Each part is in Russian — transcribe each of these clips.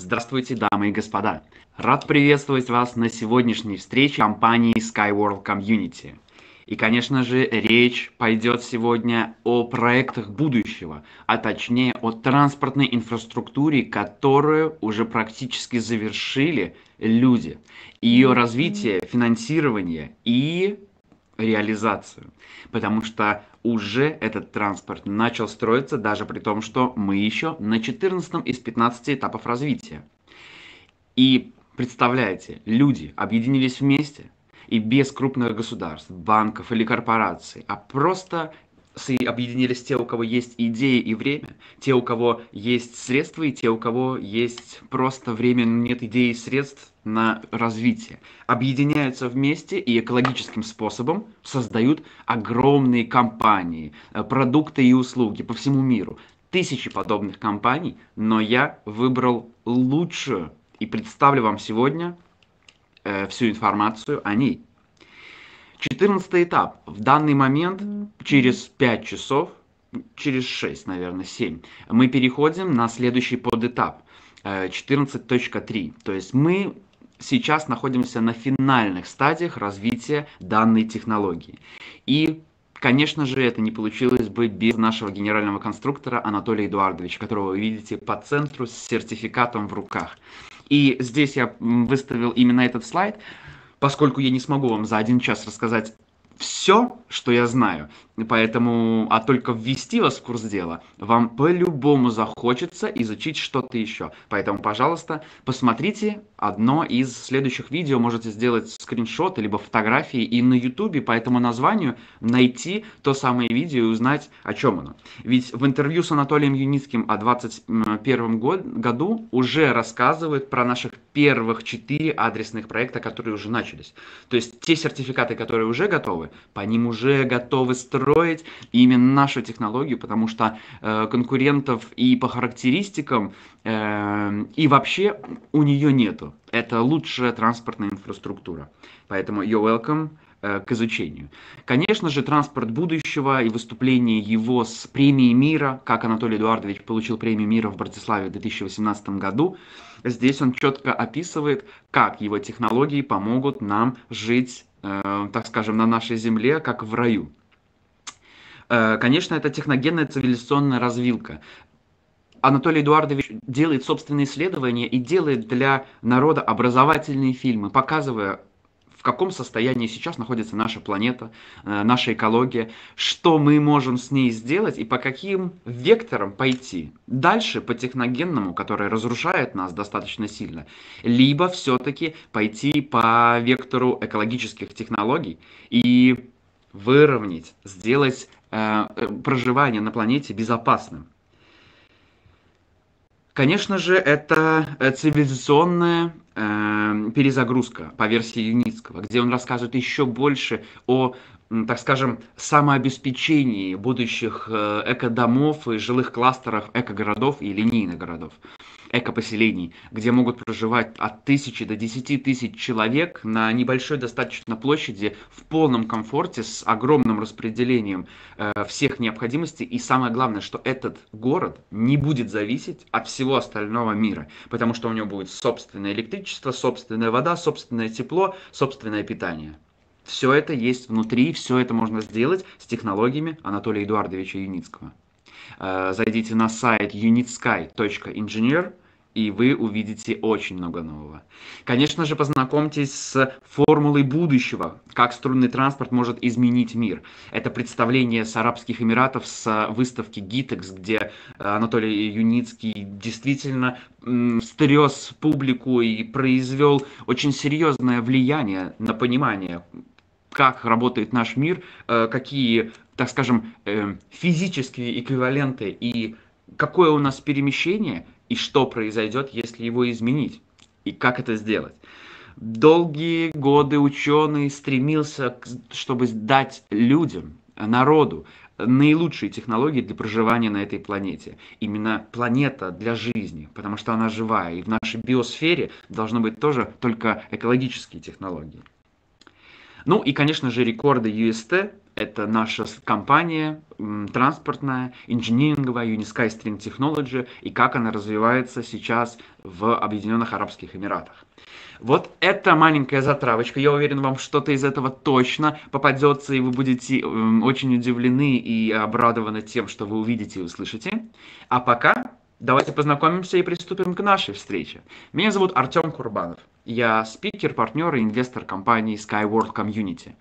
Здравствуйте, дамы и господа! Рад приветствовать вас на сегодняшней встрече компании Skyworld Community. И, конечно же, речь пойдет сегодня о проектах будущего, а точнее о транспортной инфраструктуре, которую уже практически завершили люди. Ее развитие, финансирование и реализацию. Потому что уже этот транспорт начал строиться, даже при том, что мы еще на 14 из 15 этапов развития. И представляете, люди объединились вместе и без крупных государств, банков или корпораций, а просто объединились те, у кого есть идеи и время, те, у кого есть средства, и те, у кого есть просто время, но нет идей и средств на развитие. Объединяются вместе и экологическим способом создают огромные компании, э, продукты и услуги по всему миру. Тысячи подобных компаний, но я выбрал лучшую и представлю вам сегодня э, всю информацию о ней. 14 этап. В данный момент, через 5 часов, через 6, наверное, 7, мы переходим на следующий подэтап. 14.3. Э, То есть мы сейчас находимся на финальных стадиях развития данной технологии. И, конечно же, это не получилось бы без нашего генерального конструктора Анатолия Эдуардовича, которого вы видите по центру с сертификатом в руках. И здесь я выставил именно этот слайд, поскольку я не смогу вам за один час рассказать все что я знаю Поэтому, а только ввести вас в курс дела, вам по-любому захочется изучить что-то еще. Поэтому, пожалуйста, посмотрите одно из следующих видео, можете сделать скриншоты, либо фотографии, и на ютубе по этому названию найти то самое видео и узнать, о чем оно. Ведь в интервью с Анатолием Юницким о 2021 году уже рассказывают про наших первых четыре адресных проекта, которые уже начались. То есть те сертификаты, которые уже готовы, по ним уже готовы строить строить именно нашу технологию, потому что э, конкурентов и по характеристикам, э, и вообще у нее нету. Это лучшая транспортная инфраструктура. Поэтому you're welcome э, к изучению. Конечно же, транспорт будущего и выступление его с премией мира, как Анатолий Эдуардович получил премию мира в Братиславе в 2018 году, здесь он четко описывает, как его технологии помогут нам жить, э, так скажем, на нашей земле, как в раю. Э, конечно, это техногенная цивилизационная развилка. Анатолий Эдуардович делает собственные исследования и делает для народа образовательные фильмы, показывая в каком состоянии сейчас находится наша планета, э, наша экология, что мы можем с ней сделать и по каким векторам пойти. Дальше по техногенному, который разрушает нас достаточно сильно, либо все-таки пойти по вектору экологических технологий и выровнять, сделать Э, проживание на планете безопасным. Конечно же, это э, цивилизационная э, перезагрузка по версии Юницкого, где он рассказывает еще больше о, так скажем, самообеспечении будущих э, экодомов и жилых кластерах, экогородов и линейных городов. Эко-поселений, где могут проживать от тысячи до десяти тысяч человек на небольшой достаточно площади в полном комфорте с огромным распределением э, всех необходимостей. И самое главное, что этот город не будет зависеть от всего остального мира, потому что у него будет собственное электричество, собственная вода, собственное тепло, собственное питание. Все это есть внутри, все это можно сделать с технологиями Анатолия Эдуардовича Юницкого. Э, зайдите на сайт unitsky.engineer, и вы увидите очень много нового. Конечно же, познакомьтесь с формулой будущего, как струнный транспорт может изменить мир. Это представление с Арабских Эмиратов с э, выставки GITEX, где э, Анатолий Юницкий действительно стрес публику и произвел очень серьезное влияние на понимание как работает наш мир, какие так скажем, э, физические эквиваленты и какое у нас перемещение и что произойдет, если его изменить и как это сделать. Долгие годы ученый стремился, чтобы дать людям, народу, наилучшие технологии для проживания на этой планете. Именно планета для жизни, потому что она живая. И в нашей биосфере должно быть тоже только экологические технологии. Ну и, конечно же, рекорды UST это наша компания транспортная, инжиниринговая Unisky String Technology и как она развивается сейчас в Объединенных Арабских Эмиратах. Вот это маленькая затравочка. Я уверен, вам что-то из этого точно попадется, и вы будете очень удивлены и обрадованы тем, что вы увидите и услышите. А пока давайте познакомимся и приступим к нашей встрече. Меня зовут Артем Курбанов. Я спикер, партнер и инвестор компании Skyworld Community.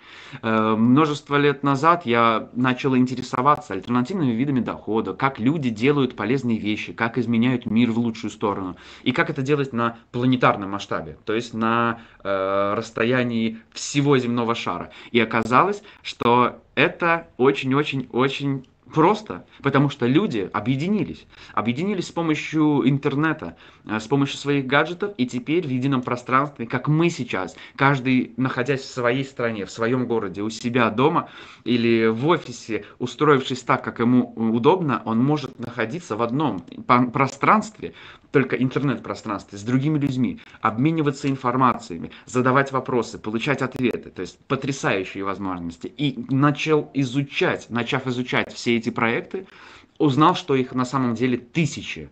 Э, множество лет назад я начал интересоваться альтернативными видами дохода, как люди делают полезные вещи, как изменяют мир в лучшую сторону и как это делать на планетарном масштабе, то есть на э, расстоянии всего земного шара. И оказалось, что это очень-очень-очень Просто потому что люди объединились. Объединились с помощью интернета, э, с помощью своих гаджетов, и теперь в едином пространстве, как мы сейчас, каждый, находясь в своей стране, в своем городе, у себя дома или в офисе, устроившись так, как ему удобно, он может находиться в одном пространстве, только интернет-пространстве, с другими людьми, обмениваться информациями, задавать вопросы, получать ответы. То есть потрясающие возможности. И начал изучать, начав изучать все эти проекты, узнал, что их на самом деле тысячи,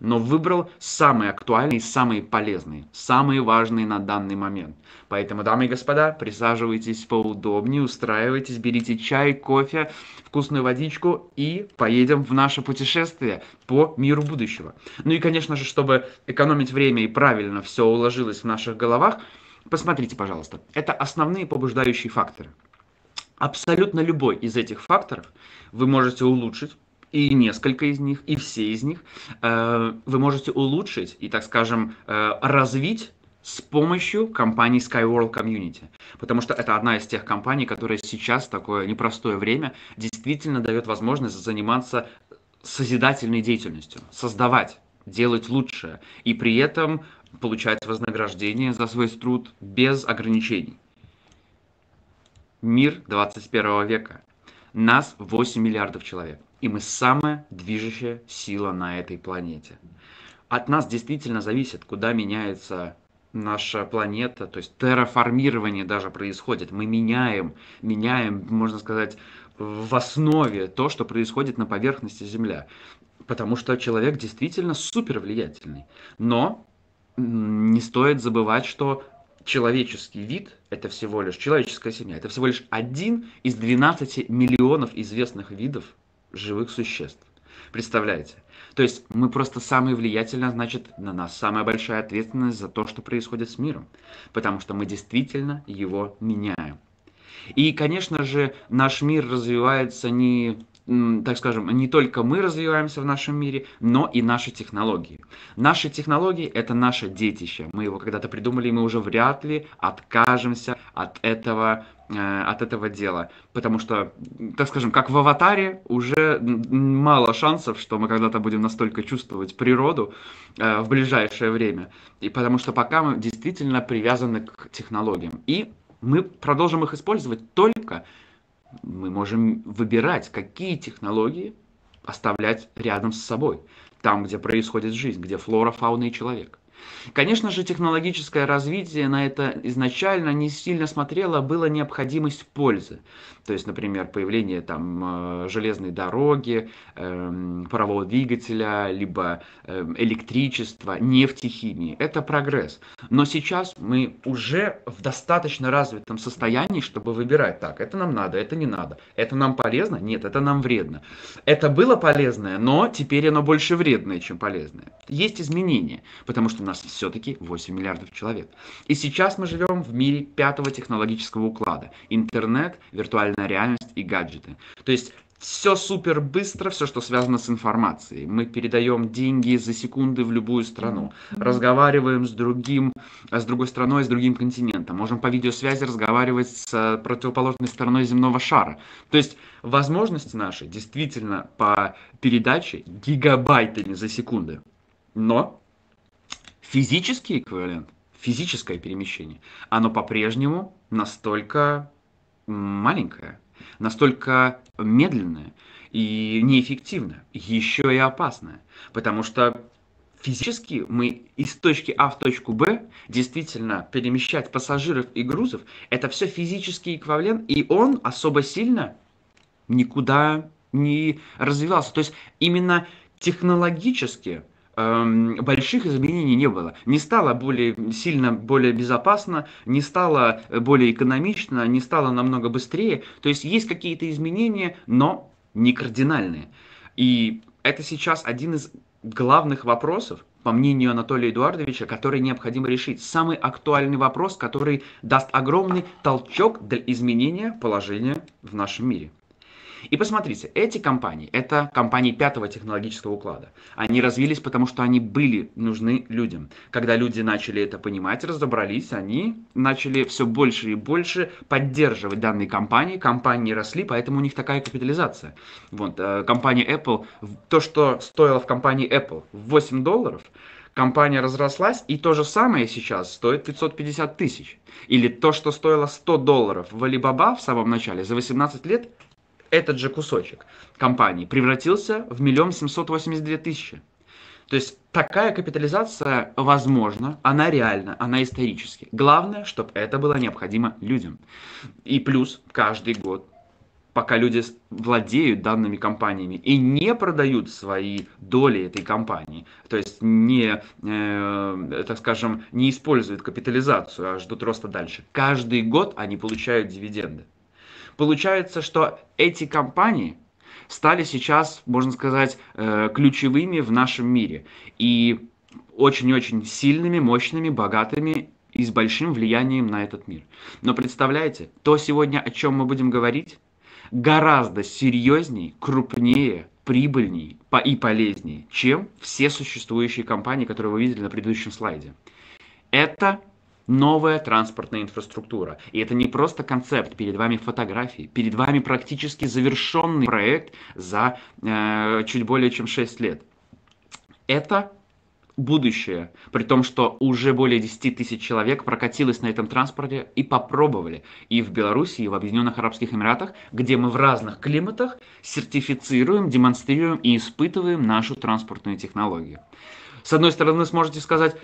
но выбрал самые актуальные, самые полезные, самые важные на данный момент. Поэтому, дамы и господа, присаживайтесь поудобнее, устраивайтесь, берите чай, кофе, вкусную водичку и поедем в наше путешествие по миру будущего. Ну и, конечно же, чтобы экономить время и правильно все уложилось в наших головах, посмотрите, пожалуйста, это основные побуждающие факторы – Абсолютно любой из этих факторов вы можете улучшить, и несколько из них, и все из них э, вы можете улучшить и, так скажем, э, развить с помощью компании Skyworld Community. Потому что это одна из тех компаний, которая сейчас, в такое непростое время, действительно дает возможность заниматься созидательной деятельностью, создавать, делать лучшее, и при этом получать вознаграждение за свой труд без ограничений мир 21 века. Нас 8 миллиардов человек, и мы самая движущая сила на этой планете. От нас действительно зависит, куда меняется наша планета, то есть терраформирование даже происходит. Мы меняем, меняем, можно сказать, в основе то, что происходит на поверхности Земля. Потому что человек действительно супер влиятельный. Но не стоит забывать, что человеческий вид – это всего лишь человеческая семья, это всего лишь один из 12 миллионов известных видов живых существ. Представляете? То есть мы просто самые влиятельные, значит, на нас самая большая ответственность за то, что происходит с миром. Потому что мы действительно его меняем. И, конечно же, наш мир развивается не так скажем, не только мы развиваемся в нашем мире, но и наши технологии. Наши технологии – это наше детище. Мы его когда-то придумали, и мы уже вряд ли откажемся от этого э, от этого дела. Потому что, так скажем, как в аватаре, уже мало шансов, что мы когда-то будем настолько чувствовать природу э, в ближайшее время. И потому что пока мы действительно привязаны к технологиям. И мы продолжим их использовать только мы можем выбирать, какие технологии оставлять рядом с собой, там, где происходит жизнь, где флора, фауна и человек. Конечно же, технологическое развитие на это изначально не сильно смотрело, а была необходимость пользы. То есть, например, появление там э, железной дороги, эм, парового двигателя, либо эм, электричества, нефтехимии. Это прогресс. Но сейчас мы уже в достаточно развитом состоянии, чтобы выбирать так, это нам надо, это не надо, это нам полезно, нет, это нам вредно. Это было полезное, но теперь оно больше вредное, чем полезное. Есть изменения, потому что на нас все-таки 8 миллиардов человек. И сейчас мы живем в мире пятого технологического уклада. Интернет, виртуальная реальность и гаджеты. То есть все супер быстро, все, что связано с информацией. Мы передаем деньги за секунды в любую страну, разговариваем с другим, с другой страной, с другим континентом, можем по видеосвязи разговаривать с э, противоположной стороной земного шара. То есть возможности наши действительно по передаче гигабайтами за секунды. Но Физический эквивалент, физическое перемещение, оно по-прежнему настолько маленькое, настолько медленное и неэффективное, еще и опасное, потому что физически мы из точки А в точку Б действительно перемещать пассажиров и грузов, это все физический эквивалент, и он особо сильно никуда не развивался. То есть именно технологически Эм, больших изменений не было. Не стало более сильно, более безопасно, не стало э, более экономично, не стало намного быстрее. То есть есть какие-то изменения, но не кардинальные. И это сейчас один из главных вопросов, по мнению Анатолия Эдуардовича, который необходимо решить. Самый актуальный вопрос, который даст огромный толчок для изменения положения в нашем мире. И посмотрите, эти компании, это компании пятого технологического уклада. Они развились, потому что они были нужны людям. Когда люди начали это понимать, разобрались, они начали все больше и больше поддерживать данные компании. Компании росли, поэтому у них такая капитализация. Вот, э, компания Apple, то, что стоило в компании Apple 8 долларов, компания разрослась, и то же самое сейчас стоит 550 тысяч. Или то, что стоило 100 долларов в Alibaba в самом начале, за 18 лет этот же кусочек компании превратился в миллион семьсот восемьдесят две тысячи. То есть такая капитализация возможна, она реальна, она исторически. Главное, чтобы это было необходимо людям. И плюс каждый год, пока люди владеют данными компаниями и не продают свои доли этой компании, то есть не, э, так скажем, не используют капитализацию, а ждут роста дальше. Каждый год они получают дивиденды. Получается, что эти компании стали сейчас, можно сказать, э, ключевыми в нашем мире. И очень-очень сильными, мощными, богатыми и с большим влиянием на этот мир. Но представляете, то сегодня, о чем мы будем говорить, гораздо серьезнее, крупнее, прибыльнее и полезнее, чем все существующие компании, которые вы видели на предыдущем слайде. Это новая транспортная инфраструктура. И это не просто концепт, перед вами фотографии, перед вами практически завершенный проект за э, чуть более чем 6 лет. Это будущее, при том, что уже более 10 тысяч человек прокатилось на этом транспорте и попробовали. И в Беларуси, и в Объединенных Арабских Эмиратах, где мы в разных климатах сертифицируем, демонстрируем и испытываем нашу транспортную технологию. С одной стороны, сможете сказать,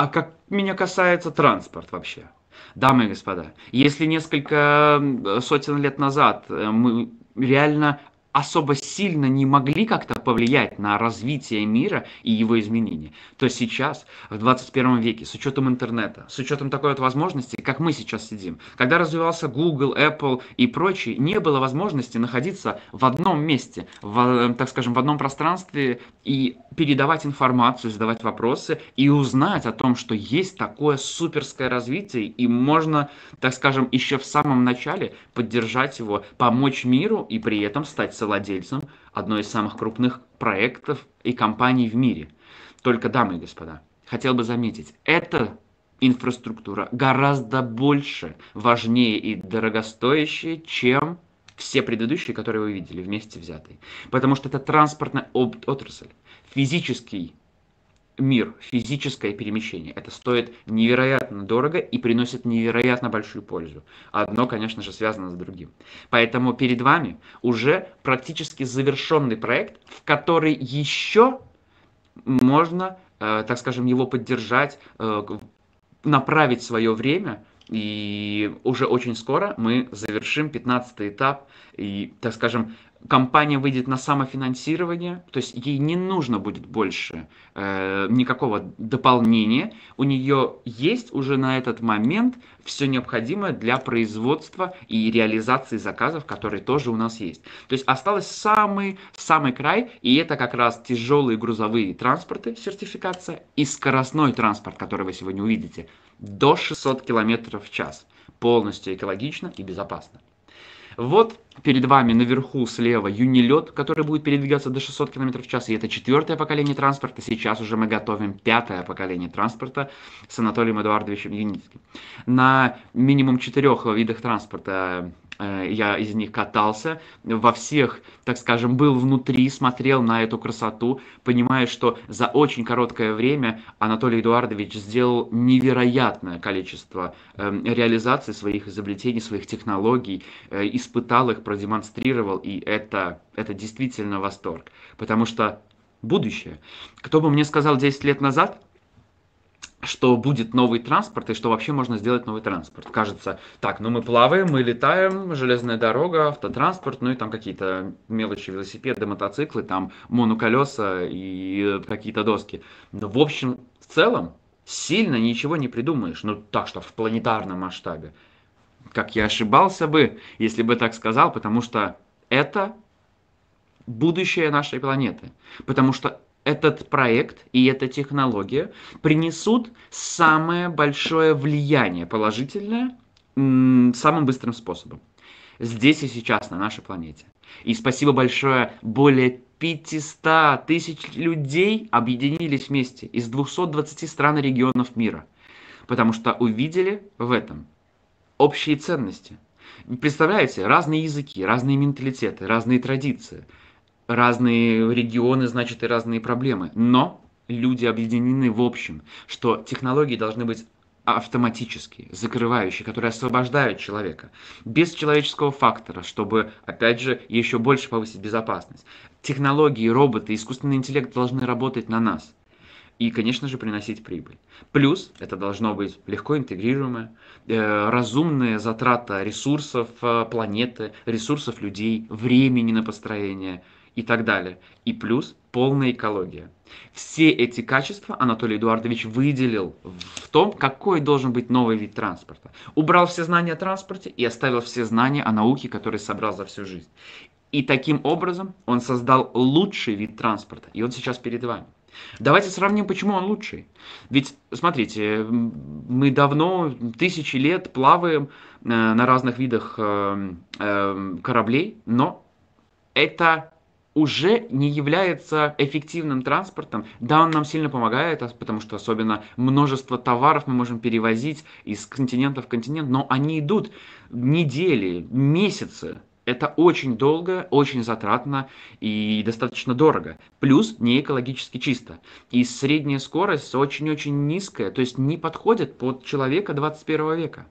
а как меня касается транспорт вообще? Дамы и господа, если несколько сотен лет назад э, мы реально особо сильно не могли как-то повлиять на развитие мира и его изменения, то сейчас, в 21 веке, с учетом интернета, с учетом такой вот возможности, как мы сейчас сидим, когда развивался Google, Apple и прочие, не было возможности находиться в одном месте, в, э, так скажем, в одном пространстве и передавать информацию, задавать вопросы и узнать о том, что есть такое суперское развитие, и можно, так скажем, еще в самом начале поддержать его, помочь миру и при этом стать совладельцем одной из самых крупных проектов и компаний в мире. Только, дамы и господа, хотел бы заметить, эта инфраструктура гораздо больше, важнее и дорогостоящее, чем все предыдущие, которые вы видели вместе взятые. Потому что это транспортная отрасль, физический мир, физическое перемещение. Это стоит невероятно дорого и приносит невероятно большую пользу. Одно, конечно же, связано с другим. Поэтому перед вами уже практически завершенный проект, в который еще можно, э, так скажем, его поддержать, э, направить свое время – и уже очень скоро мы завершим 15 этап. И, так скажем, компания выйдет на самофинансирование, то есть ей не нужно будет больше э, никакого дополнения. У нее есть уже на этот момент все необходимое для производства и реализации заказов, которые тоже у нас есть. То есть осталось самый, самый край, и это как раз тяжелые грузовые транспорты, сертификация, и скоростной транспорт, который вы сегодня увидите – до 600 км в час. Полностью экологично и безопасно. Вот перед вами наверху слева юнилет, который будет передвигаться до 600 км в час. И это четвертое поколение транспорта. Сейчас уже мы готовим пятое поколение транспорта с Анатолием Эдуардовичем Юницким. На минимум четырех видах транспорта Э, я из них катался, во всех, так скажем, был внутри, смотрел на эту красоту, понимая, что за очень короткое время Анатолий Эдуардович сделал невероятное количество эм, реализаций своих изобретений, своих технологий, э, испытал их, продемонстрировал, и это, это действительно восторг, потому что будущее. Кто бы мне сказал 10 лет назад – что будет новый транспорт и что вообще можно сделать новый транспорт. Кажется, так, ну мы плаваем, мы летаем, железная дорога, автотранспорт, ну и там какие-то мелочи, велосипеды, мотоциклы, там моноколеса и э, какие-то доски. Но в общем, в целом, сильно ничего не придумаешь. Ну так что в планетарном масштабе. Как я ошибался бы, если бы так сказал, потому что это будущее нашей планеты. Потому что этот проект и эта технология принесут самое большое влияние положительное самым быстрым способом. Здесь и сейчас, на нашей планете. И спасибо большое более 500 тысяч людей объединились вместе из 220 стран и регионов мира, потому что увидели в этом общие ценности. Представляете, разные языки, разные менталитеты, разные традиции – разные регионы, значит и разные проблемы. Но люди объединены в общем, что технологии должны быть автоматические, закрывающие, которые освобождают человека, без человеческого фактора, чтобы, опять же, еще больше повысить безопасность. Технологии, роботы, искусственный интеллект должны работать на нас и, конечно же, приносить прибыль. Плюс это должно быть легко интегрируемое, э, разумная затрата ресурсов э, планеты, ресурсов людей, времени на построение – и так далее. И плюс полная экология. Все эти качества Анатолий Эдуардович выделил в том, какой должен быть новый вид транспорта. Убрал все знания о транспорте и оставил все знания о науке, которые собрал за всю жизнь. И таким образом он создал лучший вид транспорта. И он сейчас перед вами. Давайте сравним, почему он лучший. Ведь, смотрите, мы давно, тысячи лет плаваем э, на разных видах э, э, кораблей, но это уже не является эффективным транспортом. Да, он нам сильно помогает, потому что особенно множество товаров мы можем перевозить из континента в континент, но они идут недели, месяцы. Это очень долго, очень затратно и достаточно дорого. Плюс не экологически чисто. И средняя скорость очень-очень низкая, то есть не подходит под человека 21 века.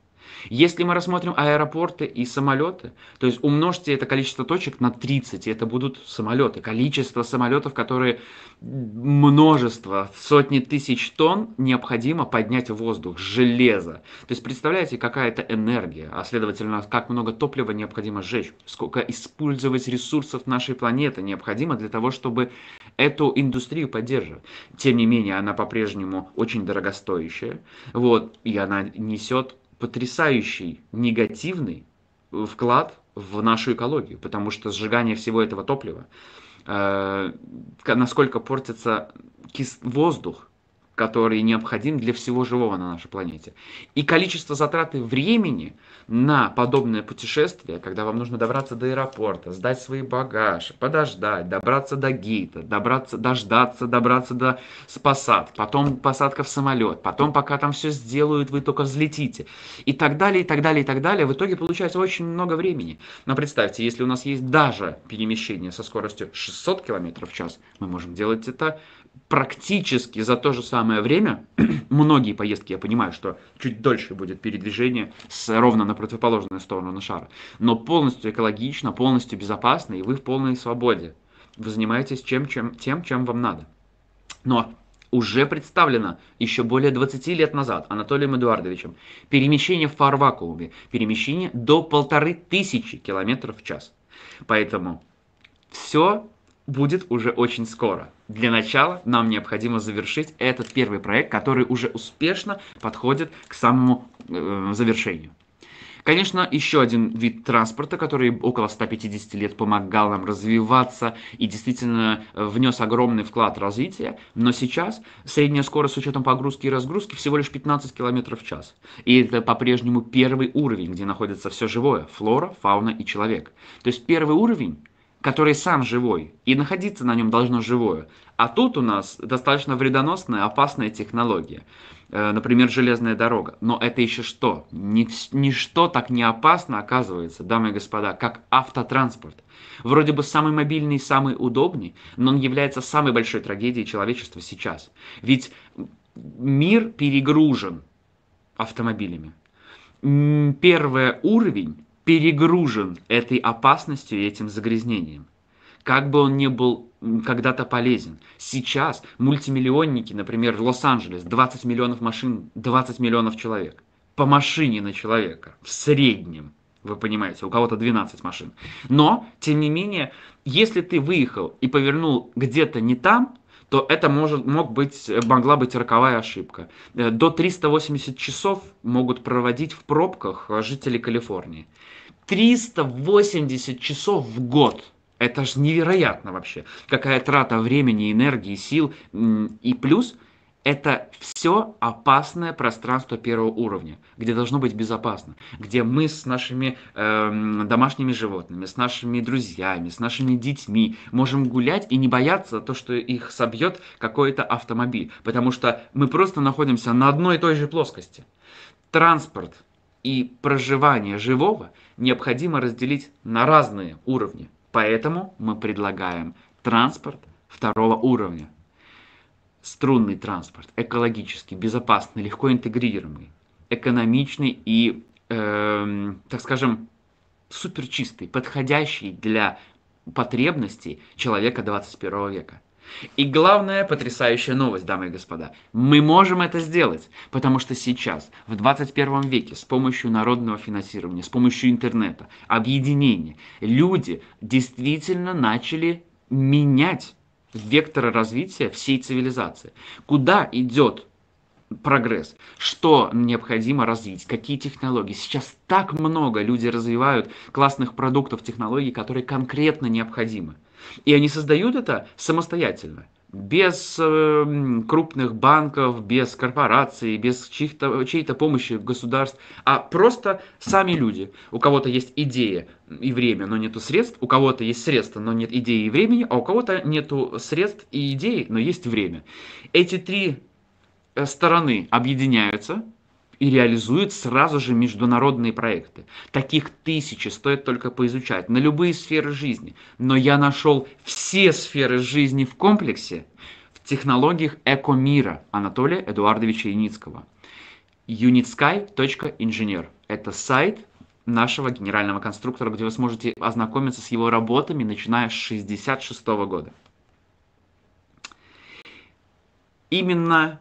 Если мы рассмотрим аэропорты и самолеты, то есть умножьте это количество точек на 30, и это будут самолеты. Количество самолетов, которые множество, сотни тысяч тонн необходимо поднять в воздух, железо. То есть представляете, какая это энергия, а следовательно, как много топлива необходимо сжечь, сколько использовать ресурсов нашей планеты необходимо для того, чтобы эту индустрию поддерживать. Тем не менее, она по-прежнему очень дорогостоящая, вот, и она несет потрясающий негативный вклад в нашу экологию, потому что сжигание всего этого топлива, э, насколько портится воздух, который необходим для всего живого на нашей планете. И количество затраты времени на подобное путешествие, когда вам нужно добраться до аэропорта, сдать свои багажи, подождать, добраться до гейта, добраться, дождаться, добраться до посадки, потом посадка в самолет, потом пока там все сделают, вы только взлетите. И так далее, и так далее, и так далее. В итоге получается очень много времени. Но представьте, если у нас есть даже перемещение со скоростью 600 км в час, мы можем делать это практически за то же самое время, многие поездки, я понимаю, что чуть дольше будет передвижение с, ровно на противоположную сторону на шар, но полностью экологично, полностью безопасно, и вы в полной свободе. Вы занимаетесь чем, чем, тем, чем вам надо. Но уже представлено еще более 20 лет назад Анатолием Эдуардовичем перемещение в фарвакууме, перемещение до полторы тысячи километров в час. Поэтому все будет уже очень скоро для начала нам необходимо завершить этот первый проект, который уже успешно подходит к самому э, завершению. Конечно, еще один вид транспорта, который около 150 лет помогал нам развиваться и действительно э, внес огромный вклад в развитие, но сейчас средняя скорость с учетом погрузки и разгрузки всего лишь 15 км в час. И это по-прежнему первый уровень, где находится все живое – флора, фауна и человек. То есть первый уровень – который сам живой, и находиться на нем должно живое. А тут у нас достаточно вредоносная, опасная технология. Э, например, железная дорога. Но это еще что? Ничто так не опасно, оказывается, дамы и господа, как автотранспорт. Вроде бы самый мобильный, самый удобный, но он является самой большой трагедией человечества сейчас. Ведь мир перегружен автомобилями. Первый уровень перегружен этой опасностью и этим загрязнением. Как бы он ни был когда-то полезен. Сейчас мультимиллионники, например, в Лос-Анджелес, 20 миллионов машин, 20 миллионов человек. По машине на человека, в среднем, вы понимаете, у кого-то 12 машин. Но, тем не менее, если ты выехал и повернул где-то не там, то это может, мог быть, э, могла быть роковая ошибка. Э, до 380 часов могут проводить в пробках э, жители Калифорнии. 380 часов в год. Это же невероятно вообще. Какая трата времени, энергии, сил. И плюс это все опасное пространство первого уровня, где должно быть безопасно, где мы с нашими э, домашними животными, с нашими друзьями, с нашими детьми можем гулять и не бояться то, что их собьет какой-то автомобиль, потому что мы просто находимся на одной и той же плоскости. Транспорт – и проживание живого необходимо разделить на разные уровни. Поэтому мы предлагаем транспорт второго уровня. Струнный транспорт, экологический, безопасный, легко интегрируемый, экономичный и, э, так скажем, суперчистый, подходящий для потребностей человека 21 века. И главная потрясающая новость, дамы и господа. Мы можем это сделать, потому что сейчас, в 21 веке, с помощью народного финансирования, с помощью интернета, объединения, люди действительно начали менять вектора развития всей цивилизации. Куда идет прогресс, что необходимо развить, какие технологии. Сейчас так много люди развивают классных продуктов, технологий, которые конкретно необходимы. И они создают это самостоятельно, без эм, крупных банков, без корпораций, без чьей-то помощи государств, а просто сами люди. У кого-то есть идея и время, но нету средств, у кого-то есть средства, но нет идеи и времени, а у кого-то нету средств и идей, но есть время. Эти три э, стороны объединяются – и реализует сразу же международные проекты. Таких тысячи стоит только поизучать на любые сферы жизни. Но я нашел все сферы жизни в комплексе в технологиях экомира Анатолия Эдуардовича Юницкого. unitsky.engineer – это сайт нашего генерального конструктора, где вы сможете ознакомиться с его работами, начиная с 1966 года. Именно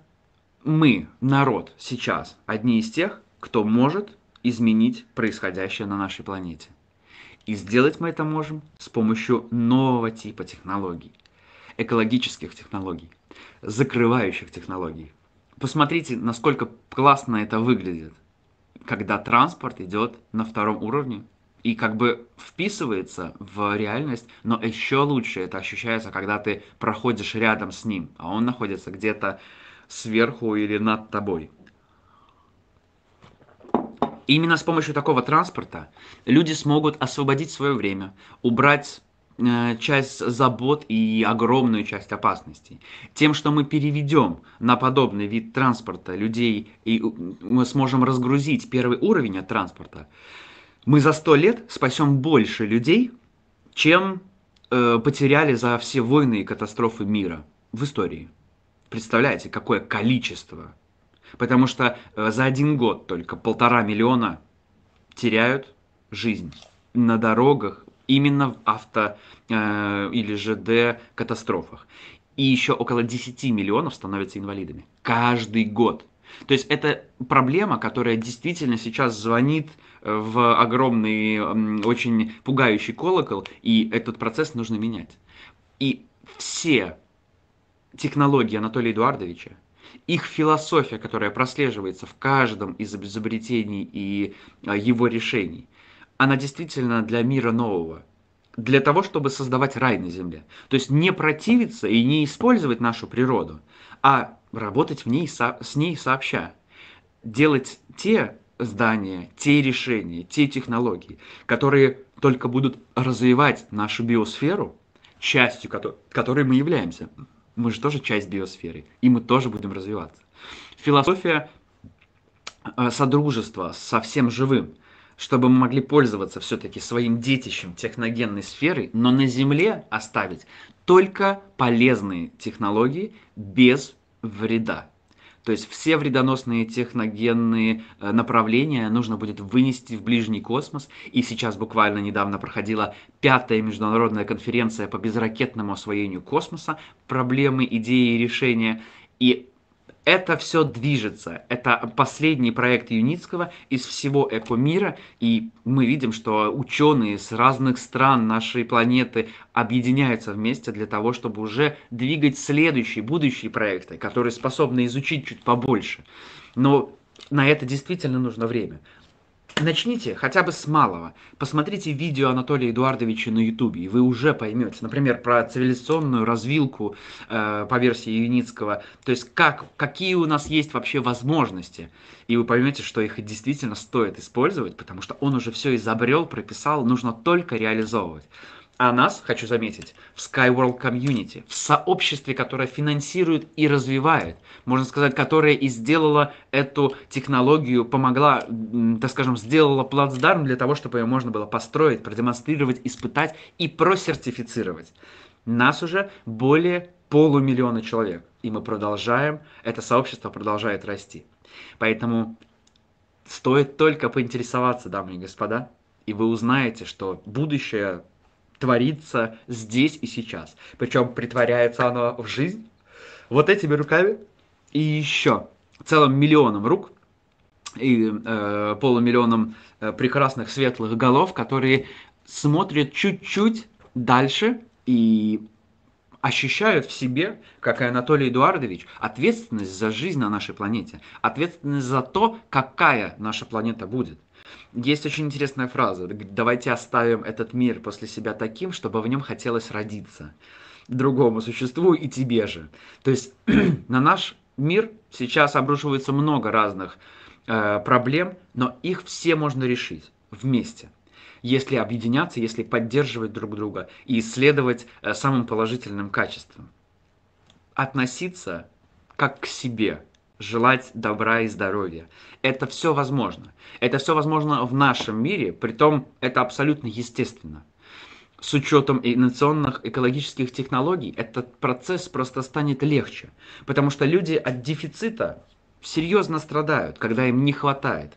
мы, народ, сейчас одни из тех, кто может изменить происходящее на нашей планете. И сделать мы это можем с помощью нового типа технологий, экологических технологий, закрывающих технологий. Посмотрите, насколько классно это выглядит, когда транспорт идет на втором уровне и как бы вписывается в реальность, но еще лучше это ощущается, когда ты проходишь рядом с ним, а он находится где-то сверху или над тобой. Именно с помощью такого транспорта люди смогут освободить свое время, убрать э, часть забот и огромную часть опасностей. Тем, что мы переведем на подобный вид транспорта людей, и э, мы сможем разгрузить первый уровень от транспорта, мы за сто лет спасем больше людей, чем э, потеряли за все войны и катастрофы мира в истории. Представляете, какое количество? Потому что э, за один год только полтора миллиона теряют жизнь на дорогах, именно в авто э, или ЖД катастрофах. И еще около 10 миллионов становятся инвалидами. Каждый год. То есть это проблема, которая действительно сейчас звонит э, в огромный, очень пугающий колокол, и этот процесс нужно менять. И все технологии Анатолия Эдуардовича, их философия, которая прослеживается в каждом из изобретений и а, его решений, она действительно для мира нового, для того, чтобы создавать рай на земле. То есть не противиться и не использовать нашу природу, а работать в ней, с ней сообща. Делать те здания, те решения, те технологии, которые только будут развивать нашу биосферу, частью которой, которой мы являемся – мы же тоже часть биосферы, и мы тоже будем развиваться. Философия э, содружества со всем живым, чтобы мы могли пользоваться все-таки своим детищем техногенной сферы, но на Земле оставить только полезные технологии без вреда. То есть все вредоносные техногенные э, направления нужно будет вынести в ближний космос. И сейчас буквально недавно проходила пятая международная конференция по безракетному освоению космоса «Проблемы, идеи и решения». И это все движется. Это последний проект Юницкого из всего Эко мира, и мы видим, что ученые с разных стран нашей планеты объединяются вместе для того, чтобы уже двигать следующие, будущие проекты, которые способны изучить чуть побольше. Но на это действительно нужно время. Начните хотя бы с малого. Посмотрите видео Анатолия Эдуардовича на Ютубе, и вы уже поймете. Например, про цивилизационную развилку э, по версии Юницкого. То есть, как, какие у нас есть вообще возможности. И вы поймете, что их действительно стоит использовать, потому что он уже все изобрел, прописал, нужно только реализовывать. А нас, хочу заметить, в Skyworld Community, в сообществе, которое финансирует и развивает, можно сказать, которое и сделало эту технологию, помогла, так скажем, сделала плацдарм для того, чтобы ее можно было построить, продемонстрировать, испытать и просертифицировать. Нас уже более полумиллиона человек, и мы продолжаем, это сообщество продолжает расти. Поэтому стоит только поинтересоваться, дамы и господа, и вы узнаете, что будущее творится здесь и сейчас. Причем притворяется оно в жизнь вот этими руками и еще целым миллионом рук и э, полумиллионом э, прекрасных светлых голов, которые смотрят чуть-чуть дальше и ощущают в себе, как и Анатолий Эдуардович, ответственность за жизнь на нашей планете, ответственность за то, какая наша планета будет. Есть очень интересная фраза. Давайте оставим этот мир после себя таким, чтобы в нем хотелось родиться другому существу и тебе же. То есть на наш мир сейчас обрушивается много разных э, проблем, но их все можно решить вместе если объединяться, если поддерживать друг друга и исследовать э, самым положительным качеством. Относиться как к себе, желать добра и здоровья. Это все возможно. Это все возможно в нашем мире, притом это абсолютно естественно. С учетом инновационных экологических технологий этот процесс просто станет легче, потому что люди от дефицита серьезно страдают, когда им не хватает.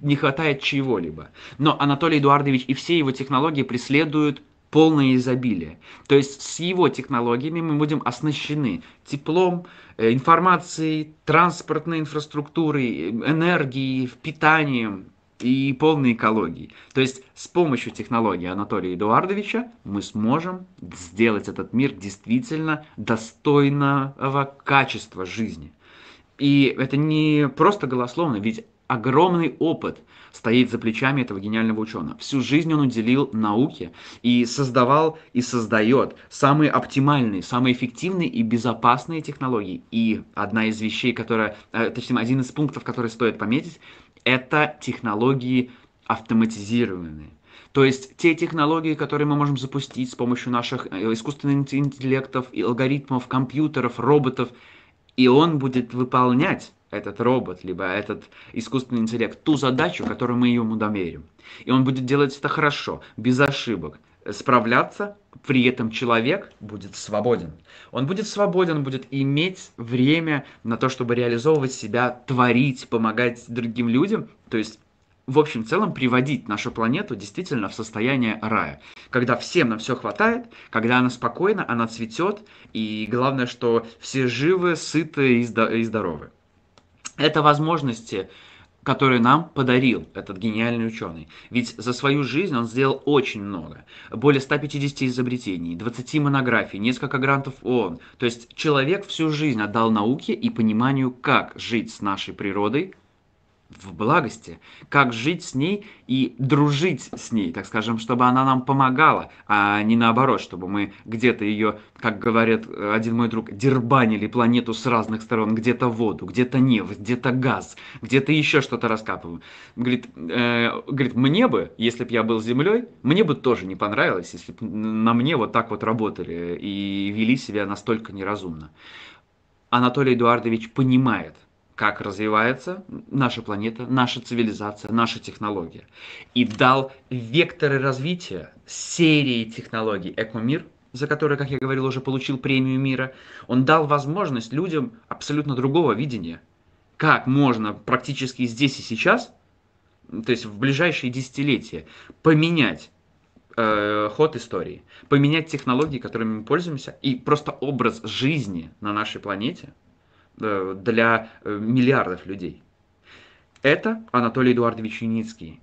Не хватает чего-либо. Но Анатолий Эдуардович и все его технологии преследуют полное изобилие. То есть с его технологиями мы будем оснащены теплом, э, информацией, транспортной инфраструктурой, э, энергией, питанием и полной экологией. То есть с помощью технологии Анатолия Эдуардовича мы сможем сделать этот мир действительно достойного качества жизни. И это не просто голословно, ведь огромный опыт стоит за плечами этого гениального ученого. Всю жизнь он уделил науке и создавал и создает самые оптимальные, самые эффективные и безопасные технологии. И одна из вещей, которая, э, точнее, один из пунктов, который стоит пометить, это технологии автоматизированные. То есть те технологии, которые мы можем запустить с помощью наших э, искусственных интеллектов и алгоритмов, компьютеров, роботов, и он будет выполнять этот робот, либо этот искусственный интеллект, ту задачу, которую мы ему доверим. И он будет делать это хорошо, без ошибок, справляться, при этом человек будет свободен. Он будет свободен, будет иметь время на то, чтобы реализовывать себя, творить, помогать другим людям, то есть в общем целом приводить нашу планету действительно в состояние рая, когда всем на все хватает, когда она спокойна, она цветет, и главное, что все живы, сыты и, здоровы это возможности, которые нам подарил этот гениальный ученый. Ведь за свою жизнь он сделал очень много. Более 150 изобретений, 20 монографий, несколько грантов ООН. То есть человек всю жизнь отдал науке и пониманию, как жить с нашей природой, в благости, как жить с ней и дружить с ней, так скажем, чтобы она нам помогала, а не наоборот, чтобы мы где-то ее, как говорит э, один мой друг, дербанили планету с разных сторон, где-то воду, где-то нефть, где-то газ, где-то еще что-то раскапываем. Говорит, э, говорит, мне бы, если бы я был землей, мне бы тоже не понравилось, если бы на мне вот так вот работали и вели себя настолько неразумно. Анатолий Эдуардович понимает, как развивается наша планета, наша цивилизация, наша технология. И дал векторы развития серии технологий «Экомир», за который, как я говорил, уже получил премию мира, он дал возможность людям абсолютно другого видения. Как можно практически здесь и сейчас, то есть в ближайшие десятилетия, поменять э, ход истории, поменять технологии, которыми мы пользуемся, и просто образ жизни на нашей планете – Э, для э, миллиардов людей. Это Анатолий Эдуардович Юницкий.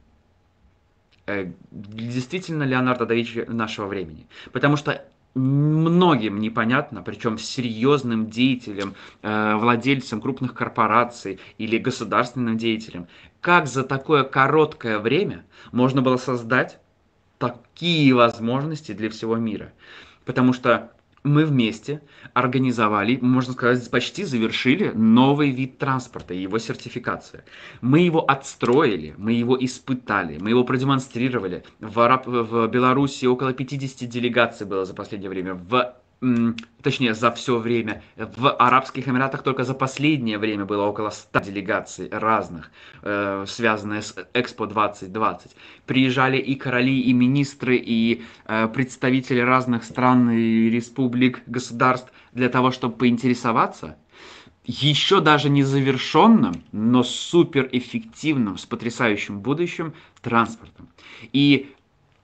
Э, действительно Леонардо да Винчи нашего времени. Потому что многим непонятно, причем серьезным деятелям, владельцам крупных корпораций или государственным деятелям, как за такое короткое время можно было создать такие возможности для всего мира. Потому что мы вместе организовали, можно сказать, почти завершили новый вид транспорта его сертификация. Мы его отстроили, мы его испытали, мы его продемонстрировали. В, Араб... в Беларуси около 50 делегаций было за последнее время. В точнее, за все время. В Арабских Эмиратах только за последнее время было около 100 делегаций разных, э, связанные с Экспо 2020. Приезжали и короли, и министры, и э, представители разных стран, и республик, государств для того, чтобы поинтересоваться еще даже не завершенным, но суперэффективным, с потрясающим будущим транспортом. И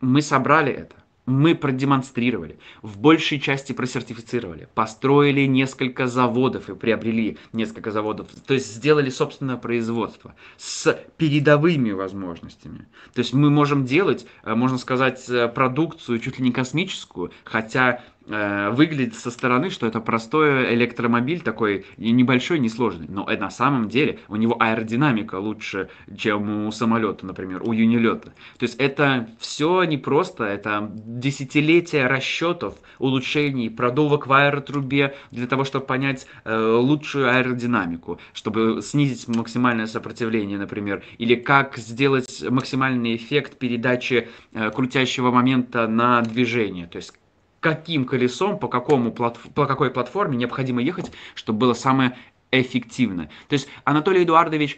мы собрали это мы продемонстрировали, в большей части просертифицировали, построили несколько заводов и приобрели несколько заводов, то есть сделали собственное производство с передовыми возможностями. То есть мы можем делать, э, можно сказать, э, продукцию чуть ли не космическую, хотя Э, выглядит со стороны, что это простой электромобиль, такой небольшой, несложный. Но э, на самом деле у него аэродинамика лучше, чем у самолета, например, у юнилета. То есть это все не просто, это десятилетия расчетов, улучшений, продувок в аэротрубе для того, чтобы понять э, лучшую аэродинамику, чтобы снизить максимальное сопротивление, например, или как сделать максимальный эффект передачи крутящего момента на движение. То есть каким колесом, по, какому платф... по какой платформе необходимо ехать, чтобы было самое эффективное. То есть Анатолий Эдуардович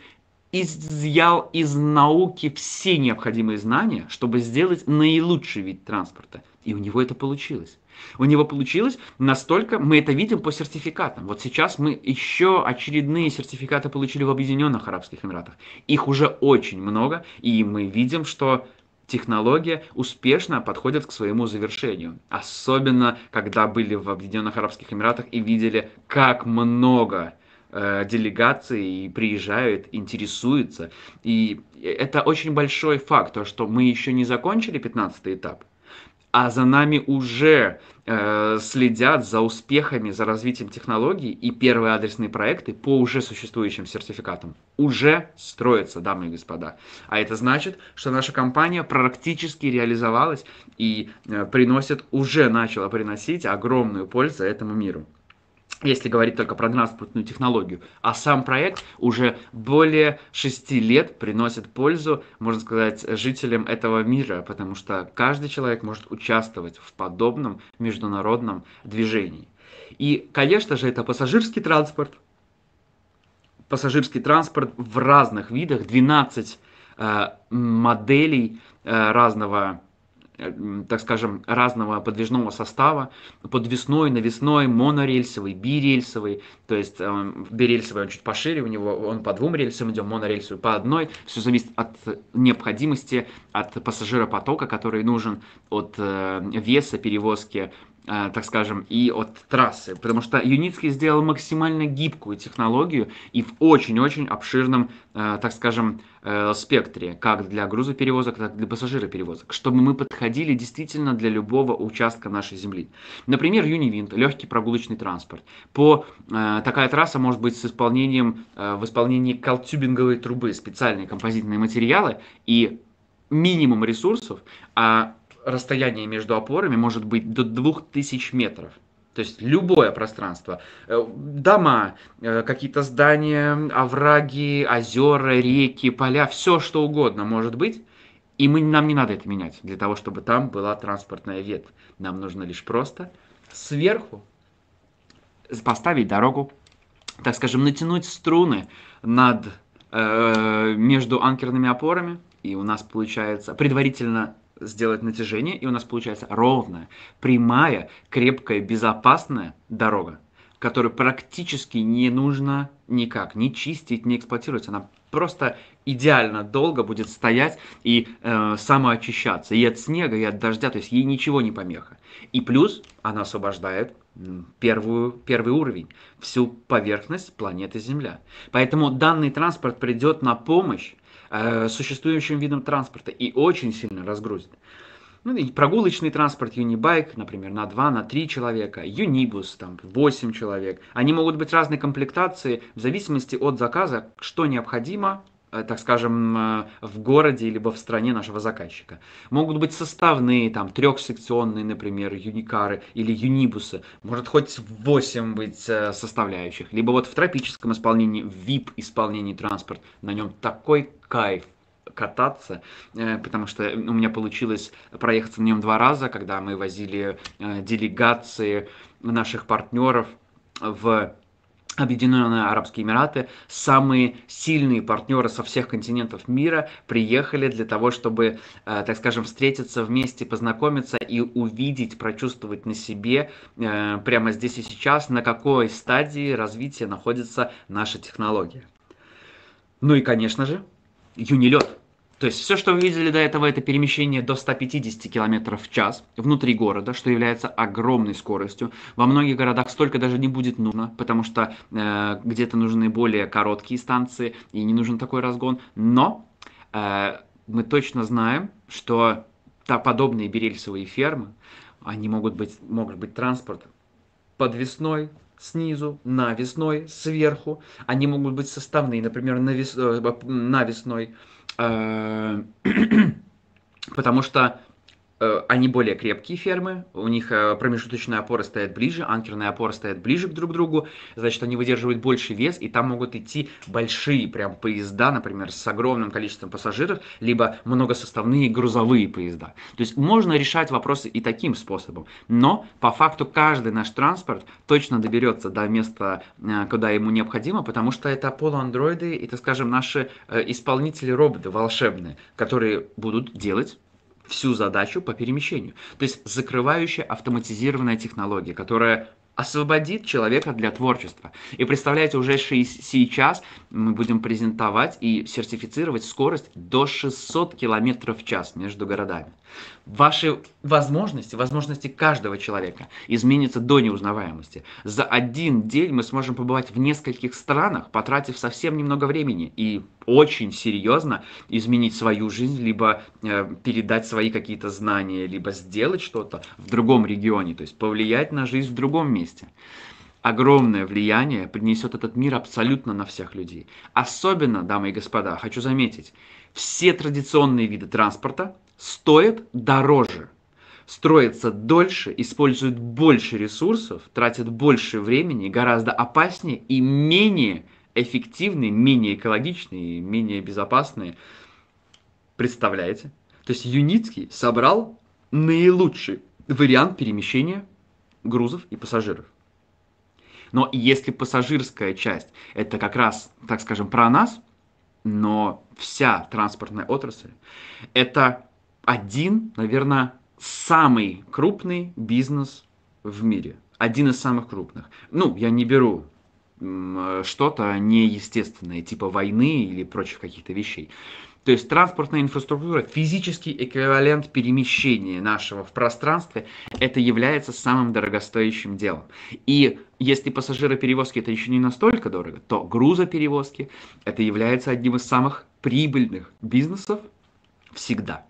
изъял из науки все необходимые знания, чтобы сделать наилучший вид транспорта. И у него это получилось. У него получилось настолько, мы это видим по сертификатам. Вот сейчас мы еще очередные сертификаты получили в Объединенных Арабских Эмиратах. Их уже очень много, и мы видим, что технология успешно подходит к своему завершению. Особенно, когда были в Объединенных Арабских Эмиратах и видели, как много э, делегаций приезжают, интересуются. И это очень большой факт, то, что мы еще не закончили 15 этап, а за нами уже э, следят за успехами, за развитием технологий, и первые адресные проекты по уже существующим сертификатам уже строятся, дамы и господа. А это значит, что наша компания практически реализовалась и э, приносит, уже начала приносить огромную пользу этому миру если говорить только про транспортную технологию, а сам проект уже более шести лет приносит пользу, можно сказать, жителям этого мира, потому что каждый человек может участвовать в подобном международном движении. И, конечно же, это пассажирский транспорт, пассажирский транспорт в разных видах, 12 э, моделей э, разного так скажем, разного подвижного состава, подвесной, навесной, монорельсовый, бирельсовый, то есть э, бирельсовый он чуть пошире, у него он по двум рельсам идем монорельсовый по одной, все зависит от необходимости, от пассажиропотока, который нужен, от э, веса перевозки, Э, так скажем, и от трассы. Потому что Юницкий сделал максимально гибкую технологию и в очень-очень обширном, э, так скажем, э, спектре, как для грузоперевозок, так и для пассажироперевозок, чтобы мы подходили действительно для любого участка нашей земли. Например, Юнивинт, легкий прогулочный транспорт. По, такая трасса может быть с исполнением, в исполнении колтюбинговой трубы, специальные композитные материалы и минимум ресурсов, а расстояние между опорами может быть до 2000 метров. То есть любое пространство. Э, дома, э, какие-то здания, овраги, озера, реки, поля, все что угодно может быть. И мы, нам не надо это менять для того, чтобы там была транспортная ветвь. Нам нужно лишь просто сверху поставить дорогу, так скажем, натянуть струны над, э, между анкерными опорами. И у нас получается предварительно сделать натяжение, и у нас получается ровная, прямая, крепкая, безопасная дорога, которую практически не нужно никак не чистить, не эксплуатировать. Она просто идеально долго будет стоять и э, самоочищаться и от снега, и от дождя, то есть ей ничего не помеха. И плюс она освобождает первую, первый уровень, всю поверхность планеты Земля. Поэтому данный транспорт придет на помощь Э, существующим видом транспорта и очень сильно разгрузит. Ну, и прогулочный транспорт, юнибайк, например, на 2, на 3 человека, юнибус, там, 8 человек. Они могут быть разной комплектации в зависимости от заказа, что необходимо, э, так скажем, э, в городе либо в стране нашего заказчика. Могут быть составные, там, трехсекционные, например, юникары или юнибусы. Может хоть 8 быть составляющих. Либо вот в тропическом исполнении, в VIP-исполнении транспорт. На нем такой кайф кататься, э, потому что ну, у меня получилось проехаться на нем два раза, когда мы возили э, делегации наших партнеров в Объединенные Арабские Эмираты, самые сильные партнеры со всех континентов мира приехали для того, чтобы, э, так скажем, встретиться вместе, познакомиться и увидеть, прочувствовать на себе прямо здесь и сейчас, на какой стадии развития находится наша технология. Ну и, конечно же, юнилет. То есть все, что вы видели до этого, это перемещение до 150 км в час внутри города, что является огромной скоростью. Во многих городах столько даже не будет нужно, потому что э, где-то нужны более короткие станции и не нужен такой разгон. Но э, мы точно знаем, что та, подобные берельсовые фермы, они могут быть, могут быть транспорт подвесной, снизу, навесной сверху. Они могут быть составные, например, навес, э, навесной, э, потому что Э, они более крепкие фермы, у них э, промежуточные опоры стоят ближе, анкерные опоры стоят ближе к друг другу, значит, они выдерживают больше вес, и там могут идти большие прям поезда, например, с огромным количеством пассажиров, либо многосоставные грузовые поезда. То есть можно решать вопросы и таким способом, но по факту каждый наш транспорт точно доберется до места, э, куда ему необходимо, потому что это полуандроиды, это, скажем, наши исполнители роботы волшебные, которые будут делать всю задачу по перемещению. То есть закрывающая автоматизированная технология, которая освободит человека для творчества. И представляете, уже сейчас мы будем презентовать и сертифицировать скорость до 600 км в час между городами. Ваши возможности, возможности каждого человека изменятся до неузнаваемости. За один день мы сможем побывать в нескольких странах, потратив совсем немного времени и очень серьезно изменить свою жизнь, либо э, передать свои какие-то знания, либо сделать что-то в другом регионе, то есть повлиять на жизнь в другом месте огромное влияние принесет этот мир абсолютно на всех людей. Особенно, дамы и господа, хочу заметить, все традиционные виды транспорта стоит дороже, строится дольше, используют больше ресурсов, тратят больше времени, гораздо опаснее и менее эффективные, менее экологичные, менее безопасные. Представляете? То есть Юницкий собрал наилучший вариант перемещения грузов и пассажиров. Но если пассажирская часть – это как раз, так скажем, про нас, но вся транспортная отрасль – это один, наверное, самый крупный бизнес в мире. Один из самых крупных. Ну, я не беру э, что-то неестественное, типа войны или прочих каких-то вещей. То есть транспортная инфраструктура, физический эквивалент перемещения нашего в пространстве, это является самым дорогостоящим делом. И если пассажироперевозки это еще не настолько дорого, то грузоперевозки это является одним из самых прибыльных бизнесов всегда.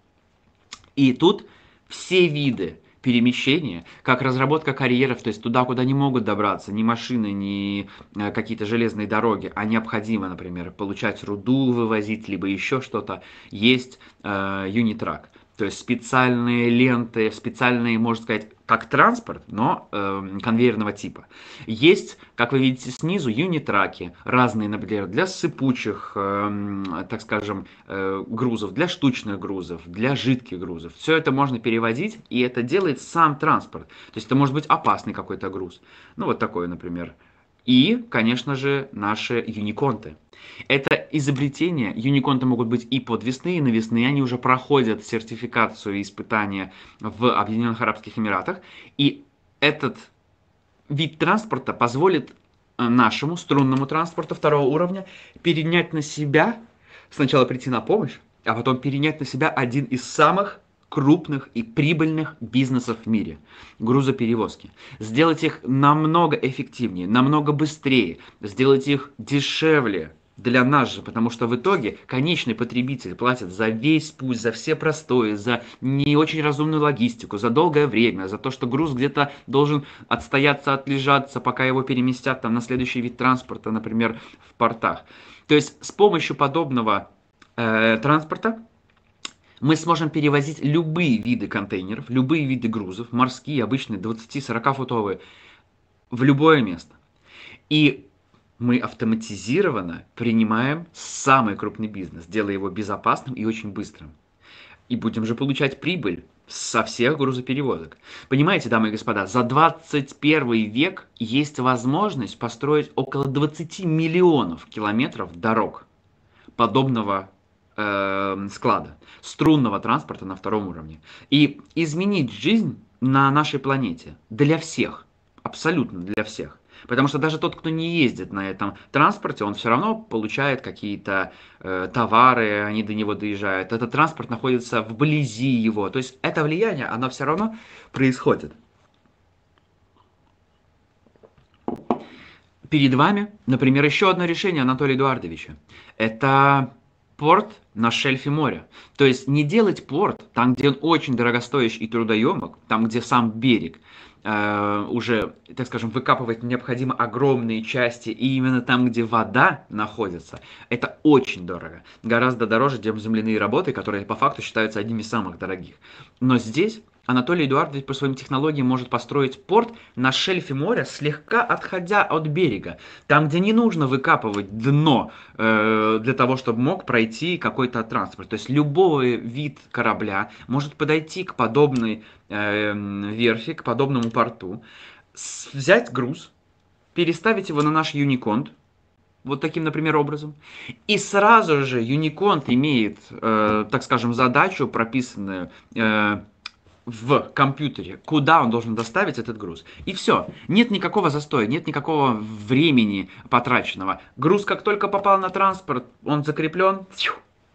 И тут все виды перемещения, как разработка карьеров, то есть туда, куда не могут добраться ни машины, ни э, какие-то железные дороги, а необходимо, например, получать руду, вывозить, либо еще что-то, есть э, юнитрак то есть специальные ленты, специальные, можно сказать, как транспорт, но э, конвейерного типа. Есть, как вы видите снизу, юнитраки, разные, например, для сыпучих, э, так скажем, э, грузов, для штучных грузов, для жидких грузов. Все это можно переводить, и это делает сам транспорт. То есть это может быть опасный какой-то груз. Ну вот такой, например, и, конечно же, наши юниконты. Это изобретение. Юниконты могут быть и подвесные, и навесные. Они уже проходят сертификацию и испытания в Объединенных Арабских Эмиратах. И этот вид транспорта позволит э, нашему струнному транспорту второго уровня перенять на себя, сначала прийти на помощь, а потом перенять на себя один из самых крупных и прибыльных бизнесов в мире. Грузоперевозки. Сделать их намного эффективнее, намного быстрее, сделать их дешевле для нас же, потому что в итоге конечный потребитель платит за весь путь, за все простое, за не очень разумную логистику, за долгое время, за то, что груз где-то должен отстояться, отлежаться, пока его переместят там на следующий вид транспорта, например, в портах. То есть с помощью подобного э, транспорта мы сможем перевозить любые виды контейнеров, любые виды грузов, морские, обычные, 20-40 футовые, в любое место. И мы автоматизированно принимаем самый крупный бизнес, делая его безопасным и очень быстрым. И будем же получать прибыль со всех грузоперевозок. Понимаете, дамы и господа, за 21 век есть возможность построить около 20 миллионов километров дорог подобного Эм, склада, струнного транспорта на втором уровне. И изменить жизнь на нашей планете для всех, абсолютно для всех. Потому что даже тот, кто не ездит на этом транспорте, он все равно получает какие-то э, товары, они до него доезжают. Этот транспорт находится вблизи его. То есть это влияние, оно все равно происходит. Перед вами, например, еще одно решение Анатолия Эдуардовича. Это порт на шельфе моря. То есть не делать порт там, где он очень дорогостоящий и трудоемок, там, где сам берег, э, уже, так скажем, выкапывать необходимо огромные части, и именно там, где вода находится, это очень дорого. Гораздо дороже, чем земляные работы, которые по факту считаются одними из самых дорогих. Но здесь Анатолий Эдуардович по своим технологиям может построить порт на шельфе моря, слегка отходя от берега, там, где не нужно выкапывать дно э, для того, чтобы мог пройти какой-то транспорт. То есть любой вид корабля может подойти к подобной э, верфи, к подобному порту, взять груз, переставить его на наш Юниконт, вот таким, например, образом. И сразу же Юниконт имеет, э, так скажем, задачу, прописанную э, в компьютере, куда он должен доставить этот груз. И все. Нет никакого застоя, нет никакого времени потраченного. Груз, как только попал на транспорт, он закреплен,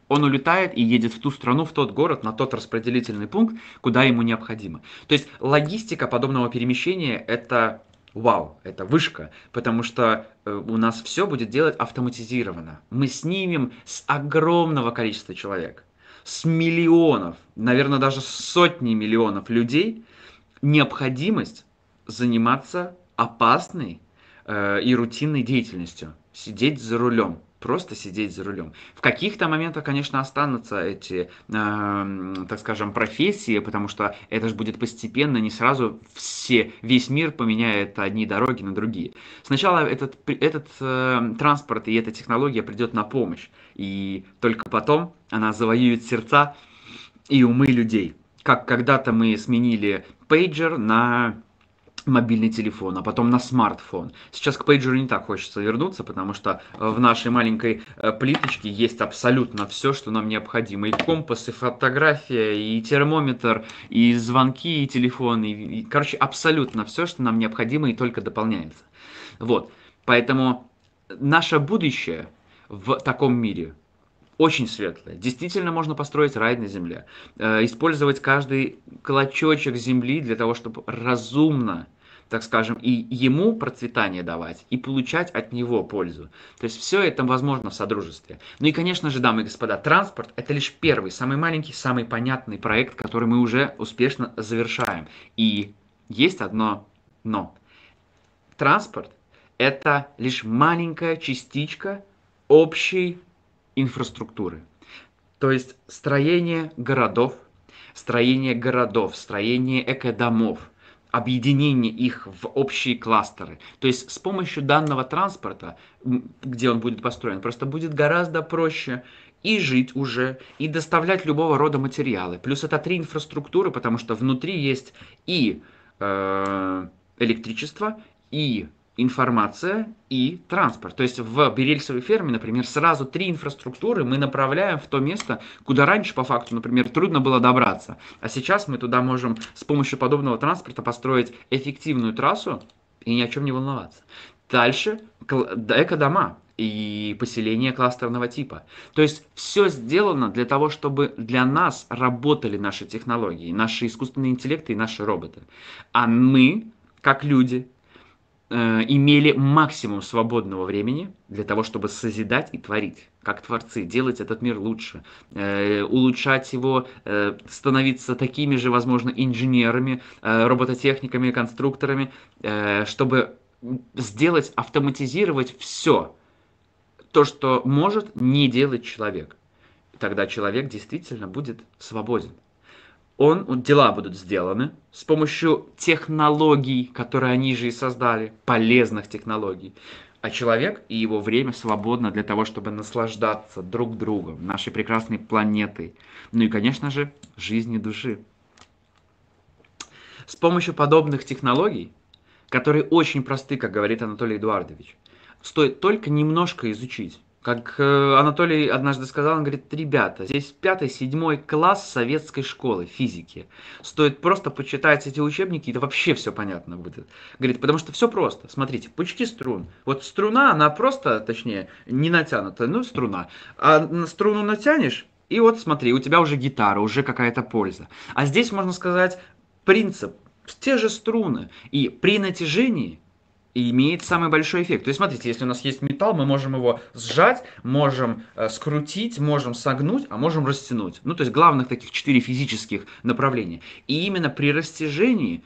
он улетает и едет в ту страну, в тот город, на тот распределительный пункт, куда ему необходимо. То есть логистика подобного перемещения – это вау, это вышка, потому что э, у нас все будет делать автоматизировано, Мы снимем с огромного количества человек – с миллионов, наверное, даже сотни миллионов людей необходимость заниматься опасной э, и рутинной деятельностью. Сидеть за рулем, просто сидеть за рулем. В каких-то моментах, конечно, останутся эти, э, так скажем, профессии, потому что это же будет постепенно, не сразу все, весь мир поменяет одни дороги на другие. Сначала этот, этот э, транспорт и эта технология придет на помощь и только потом она завоюет сердца и умы людей. Как когда-то мы сменили пейджер на мобильный телефон, а потом на смартфон. Сейчас к пейджеру не так хочется вернуться, потому что в нашей маленькой э, плиточке есть абсолютно все, что нам необходимо. И компас, и фотография, и термометр, и звонки, и телефон, и, и короче, абсолютно все, что нам необходимо и только дополняется. Вот, поэтому наше будущее – в таком мире. Очень светлое. Действительно можно построить рай на земле. Э, использовать каждый клочочек земли для того, чтобы разумно так скажем, и ему процветание давать, и получать от него пользу. То есть все это возможно в содружестве. Ну и, конечно же, дамы и господа, транспорт – это лишь первый, самый маленький, самый понятный проект, который мы уже успешно завершаем. И есть одно «но». Транспорт – это лишь маленькая частичка общей инфраструктуры. То есть строение городов, строение городов, строение экодомов, объединение их в общие кластеры. То есть с помощью данного транспорта, где он будет построен, просто будет гораздо проще и жить уже, и доставлять любого рода материалы. Плюс это три инфраструктуры, потому что внутри есть и э, электричество, и информация и транспорт. То есть в Берельсовой ферме, например, сразу три инфраструктуры мы направляем в то место, куда раньше по факту, например, трудно было добраться. А сейчас мы туда можем с помощью подобного транспорта построить эффективную трассу и ни о чем не волноваться. Дальше эко-дома и поселения кластерного типа. То есть все сделано для того, чтобы для нас работали наши технологии, наши искусственные интеллекты и наши роботы. А мы, как люди, Э, имели максимум свободного времени для того, чтобы созидать и творить, как творцы, делать этот мир лучше, э, улучшать его, э, становиться такими же, возможно, инженерами, робототехниками, конструкторами, чтобы сделать, автоматизировать все, то, что может не делать человек. Тогда человек действительно будет свободен он, дела будут сделаны с помощью технологий, которые они же и создали, полезных технологий. А человек и его время свободно для того, чтобы наслаждаться друг другом, нашей прекрасной планетой. Ну и, конечно же, жизни души. С помощью подобных технологий, которые очень просты, как говорит Анатолий Эдуардович, стоит только немножко изучить как э, Анатолий однажды сказал, он говорит, ребята, здесь пятый-седьмой класс советской школы физики. Стоит просто почитать эти учебники, и это вообще все понятно будет. Говорит, потому что все просто. Смотрите, пучки струн. Вот струна, она просто, точнее, не натянута, ну струна. А на струну натянешь, и вот смотри, у тебя уже гитара, уже какая-то польза. А здесь, можно сказать, принцип, те же струны. И при натяжении и имеет самый большой эффект. То есть, смотрите, если у нас есть металл, мы можем его сжать, можем э, скрутить, можем согнуть, а можем растянуть. Ну, то есть, главных таких четыре физических направления. И именно при растяжении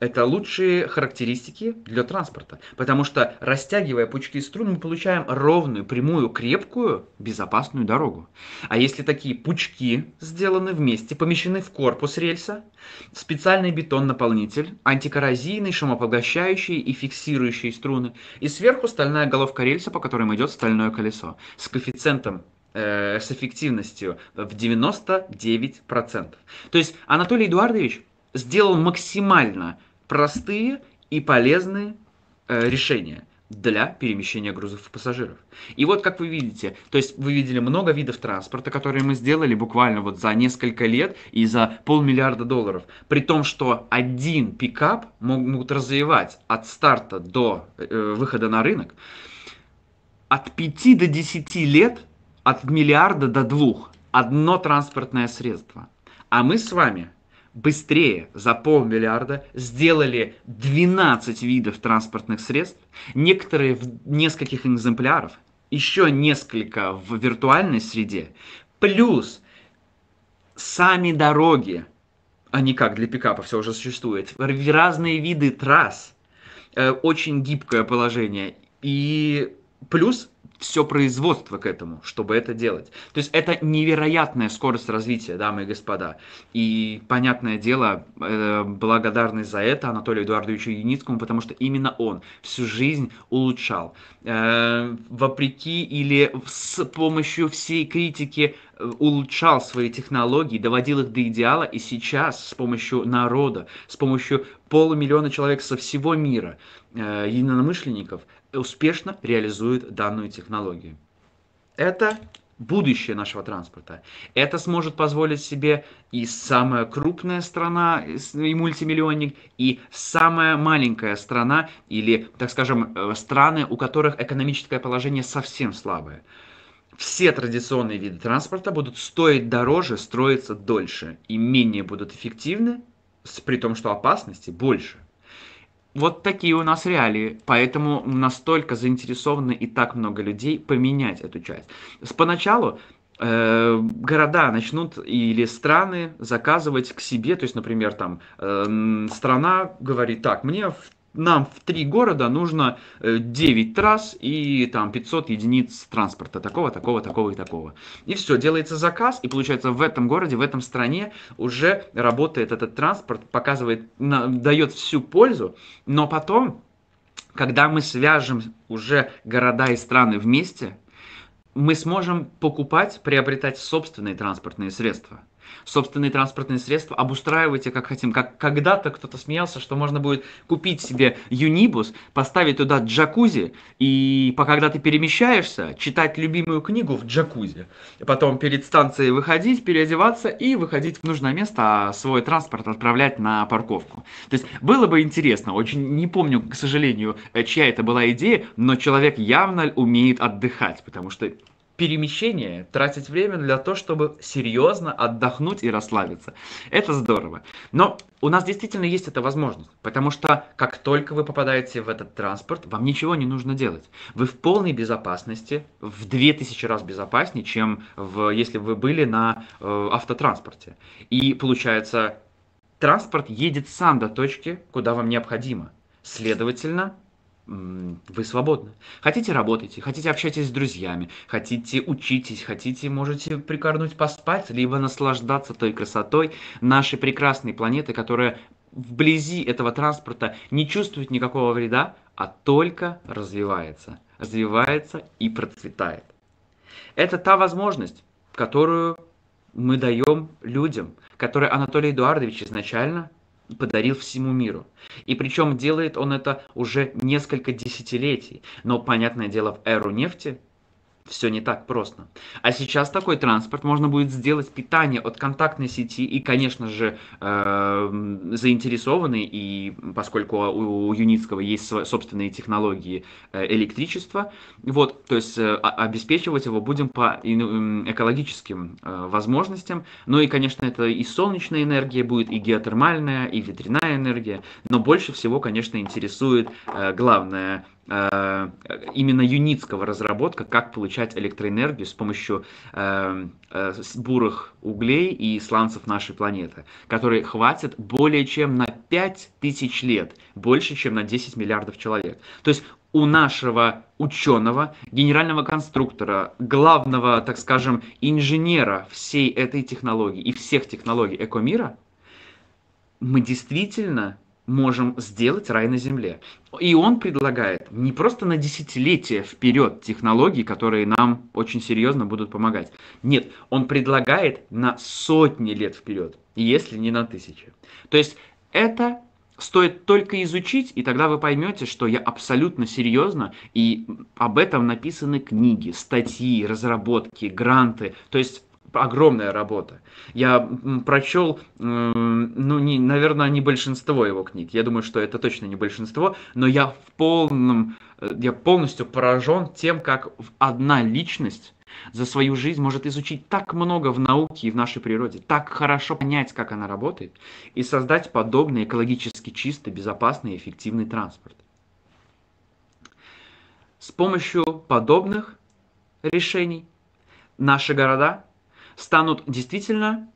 это лучшие характеристики для транспорта. Потому что растягивая пучки струн, мы получаем ровную, прямую, крепкую, безопасную дорогу. А если такие пучки сделаны вместе, помещены в корпус рельса, специальный бетон-наполнитель, антикоррозийный, шумопоглощающий и фиксирующие струны, и сверху стальная головка рельса, по которым идет стальное колесо, с коэффициентом э, с эффективностью в 99%. То есть Анатолий Эдуардович сделал максимально простые и полезные э, решения для перемещения грузов и пассажиров. И вот как вы видите, то есть вы видели много видов транспорта, которые мы сделали буквально вот за несколько лет и за полмиллиарда долларов. При том, что один пикап могут развивать от старта до э, выхода на рынок от 5 до 10 лет, от миллиарда до двух, одно транспортное средство. А мы с вами быстрее за полмиллиарда сделали 12 видов транспортных средств, некоторые в нескольких экземпляров, еще несколько в виртуальной среде, плюс сами дороги, они как для пикапа все уже существует, разные виды трасс, э, очень гибкое положение, и плюс все производство к этому, чтобы это делать. То есть это невероятная скорость развития, дамы и господа. И, понятное дело, э, благодарность за это Анатолию Эдуардовичу Юницкому, потому что именно он всю жизнь улучшал. Э, вопреки или с помощью всей критики э, улучшал свои технологии, доводил их до идеала, и сейчас с помощью народа, с помощью полумиллиона человек со всего мира, единомышленников, успешно реализует данную технологию. Это будущее нашего транспорта. Это сможет позволить себе и самая крупная страна, и мультимиллионник, и самая маленькая страна, или, так скажем, э, страны, у которых экономическое положение совсем слабое. Все традиционные виды транспорта будут стоить дороже, строиться дольше и менее будут эффективны, при том, что опасности больше вот такие у нас реалии, поэтому настолько заинтересованы и так много людей поменять эту часть. Поначалу э, города начнут или страны заказывать к себе, то есть, например, там э, страна говорит, так, мне в нам в три города нужно 9 э, трасс и там 500 единиц транспорта такого, такого, такого и такого. И все, делается заказ, и получается в этом городе, в этом стране уже работает этот транспорт, показывает, дает всю пользу, но потом, когда мы свяжем уже города и страны вместе, мы сможем покупать, приобретать собственные транспортные средства собственные транспортные средства, обустраивайте как хотим. Как когда-то кто-то смеялся, что можно будет купить себе юнибус, поставить туда джакузи, и когда ты перемещаешься, читать любимую книгу в джакузи, потом перед станцией выходить, переодеваться и выходить в нужное место, а свой транспорт отправлять на парковку. То есть было бы интересно, очень не помню, к сожалению, чья это была идея, но человек явно умеет отдыхать, потому что перемещение, тратить время для того, чтобы серьезно отдохнуть и расслабиться. Это здорово. Но у нас действительно есть эта возможность, потому что как только вы попадаете в этот транспорт, вам ничего не нужно делать. Вы в полной безопасности, в 2000 раз безопаснее, чем в, если вы были на э, автотранспорте. И получается, транспорт едет сам до точки, куда вам необходимо. Следовательно, вы свободны. Хотите, работайте, хотите, общайтесь с друзьями, хотите, учитесь, хотите, можете прикорнуть поспать, либо наслаждаться той красотой нашей прекрасной планеты, которая вблизи этого транспорта не чувствует никакого вреда, а только развивается. Развивается и процветает. Это та возможность, которую мы даем людям, которые Анатолий Эдуардович изначально подарил всему миру. И причем делает он это уже несколько десятилетий. Но, понятное дело, в эру нефти все не так просто. А сейчас такой транспорт можно будет сделать питание от контактной сети и, конечно же, э, эм, заинтересованы, и поскольку у, у Юницкого есть свои, собственные технологии э, электричества, вот, то есть э, обеспечивать его будем по экологическим э, возможностям. Ну и, конечно, это и солнечная энергия будет, и геотермальная, и ветряная энергия, но больше всего, конечно, интересует э, главное Э, именно юницкого разработка, как получать электроэнергию с помощью э, э, бурых углей и сланцев нашей планеты, которые хватит более чем на 5000 лет, больше, чем на 10 миллиардов человек. То есть у нашего ученого, генерального конструктора, главного, так скажем, инженера всей этой технологии и всех технологий Экомира, мы действительно можем сделать рай на земле. И он предлагает не просто на десятилетия вперед технологии, которые нам очень серьезно будут помогать. Нет, он предлагает на сотни лет вперед, если не на тысячи. То есть это стоит только изучить, и тогда вы поймете, что я абсолютно серьезно, и об этом написаны книги, статьи, разработки, гранты. То есть огромная работа. Я прочел, эм, ну, не, наверное, не большинство его книг. Я думаю, что это точно не большинство, но я в полном, э, я полностью поражен тем, как одна личность за свою жизнь может изучить так много в науке и в нашей природе, так хорошо понять, как она работает, и создать подобный экологически чистый, безопасный и эффективный транспорт. С помощью подобных решений наши города станут действительно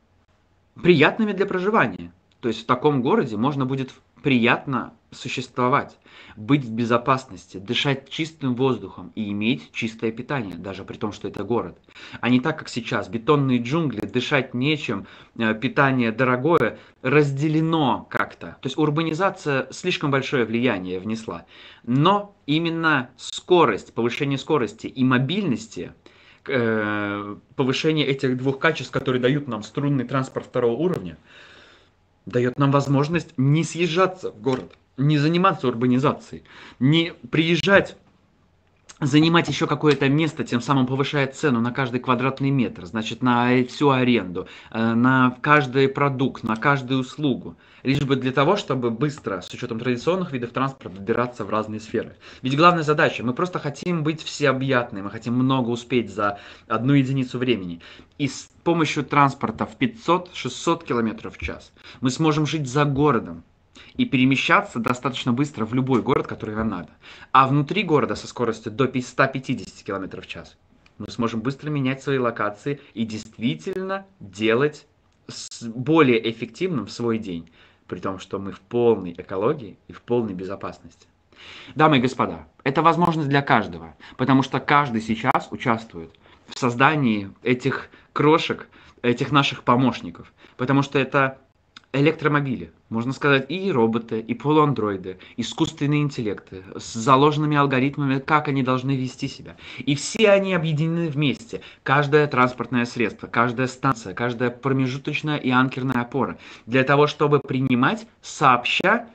приятными для проживания. То есть в таком городе можно будет приятно существовать, быть в безопасности, дышать чистым воздухом и иметь чистое питание, даже при том, что это город. А не так, как сейчас, бетонные джунгли, дышать нечем, э, питание дорогое, разделено как-то. То есть урбанизация слишком большое влияние внесла. Но именно скорость, повышение скорости и мобильности – Э, повышение этих двух качеств, которые дают нам струнный транспорт второго уровня, дает нам возможность не съезжаться в город, не заниматься урбанизацией, не приезжать занимать еще какое-то место, тем самым повышая цену на каждый квадратный метр, значит, на всю аренду, э, на каждый продукт, на каждую услугу. Лишь бы для того, чтобы быстро, с учетом традиционных видов транспорта, добираться в разные сферы. Ведь главная задача, мы просто хотим быть всеобъятны, мы хотим много успеть за одну единицу времени. И с помощью транспорта в 500-600 км в час мы сможем жить за городом, и перемещаться достаточно быстро в любой город, который вам надо. А внутри города со скоростью до 150 км в час мы сможем быстро менять свои локации и действительно делать более эффективным свой день, при том, что мы в полной экологии и в полной безопасности. Дамы и господа, это возможность для каждого, потому что каждый сейчас участвует в создании этих крошек, этих наших помощников, потому что это электромобили, можно сказать, и роботы, и полуандроиды, искусственные интеллекты с заложенными алгоритмами, как они должны вести себя. И все они объединены вместе. Каждое транспортное средство, каждая станция, каждая промежуточная и анкерная опора. Для того, чтобы принимать сообща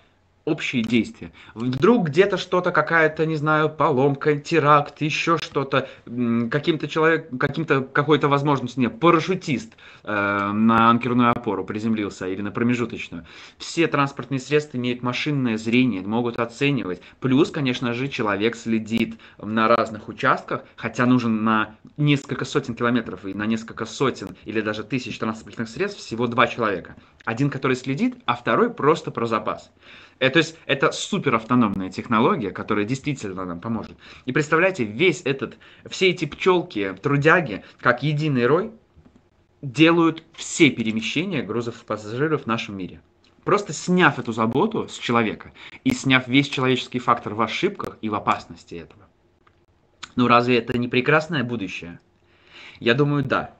общие действия. Вдруг где-то что-то, какая-то, не знаю, поломка, теракт, еще что-то, каким-то человек, каким-то, какой-то возможность, нет, парашютист э, на анкерную опору приземлился или на промежуточную. Все транспортные средства имеют машинное зрение, могут оценивать. Плюс, конечно же, человек следит на разных участках, хотя нужен на несколько сотен километров и на несколько сотен или даже тысяч транспортных средств всего два человека. Один, который следит, а второй просто про запас. Это, то есть это суперавтономная технология, которая действительно нам поможет. И представляете, весь этот, все эти пчелки, трудяги, как единый рой, делают все перемещения грузов и пассажиров в нашем мире. Просто сняв эту заботу с человека и сняв весь человеческий фактор в ошибках и в опасности этого. Ну разве это не прекрасное будущее? Я думаю, да.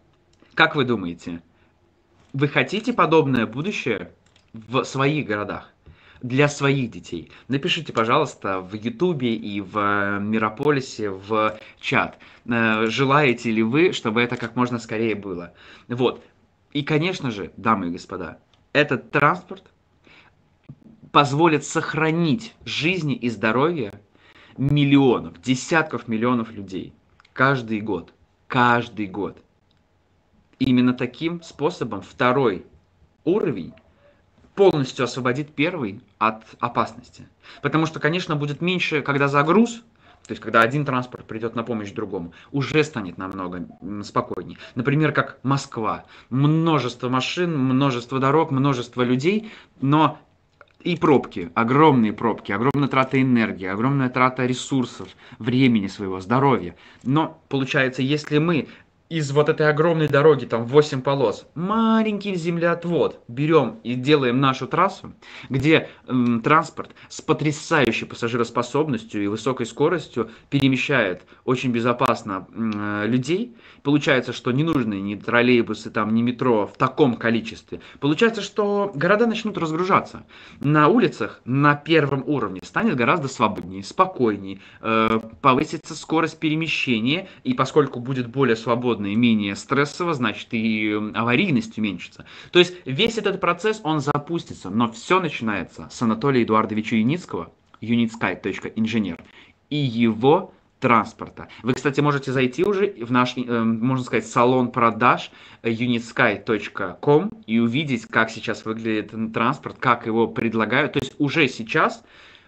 Как вы думаете, вы хотите подобное будущее в своих городах? для своих детей. Напишите, пожалуйста, в Ютубе и в э, Мирополисе в чат, э, желаете ли вы, чтобы это как можно скорее было. Вот. И, конечно же, дамы и господа, этот транспорт позволит сохранить жизни и здоровье миллионов, десятков миллионов людей каждый год. Каждый год. Именно таким способом второй уровень полностью освободит первый от опасности. Потому что, конечно, будет меньше, когда загруз, то есть, когда один транспорт придет на помощь другому, уже станет намного спокойнее. Например, как Москва. Множество машин, множество дорог, множество людей, но и пробки, огромные пробки, огромная трата энергии, огромная трата ресурсов, времени своего, здоровья. Но получается, если мы из вот этой огромной дороги, там 8 полос, маленький землеотвод берем и делаем нашу трассу, где м, транспорт с потрясающей пассажироспособностью и высокой скоростью перемещает очень безопасно м, э, людей. Получается, что не нужны ни троллейбусы, там, ни метро в таком количестве. Получается, что города начнут разгружаться. На улицах на первом уровне станет гораздо свободнее, спокойнее, э, повысится скорость перемещения, и поскольку будет более свободно угодно менее стрессово, значит и аварийность уменьшится. То есть весь этот процесс, он запустится, но все начинается с Анатолия Эдуардовича Юницкого, unitsky.инженер, и его транспорта. Вы, кстати, можете зайти уже в наш, э, можно сказать, салон продаж э, unitsky.com и увидеть, как сейчас выглядит транспорт, как его предлагают. То есть уже сейчас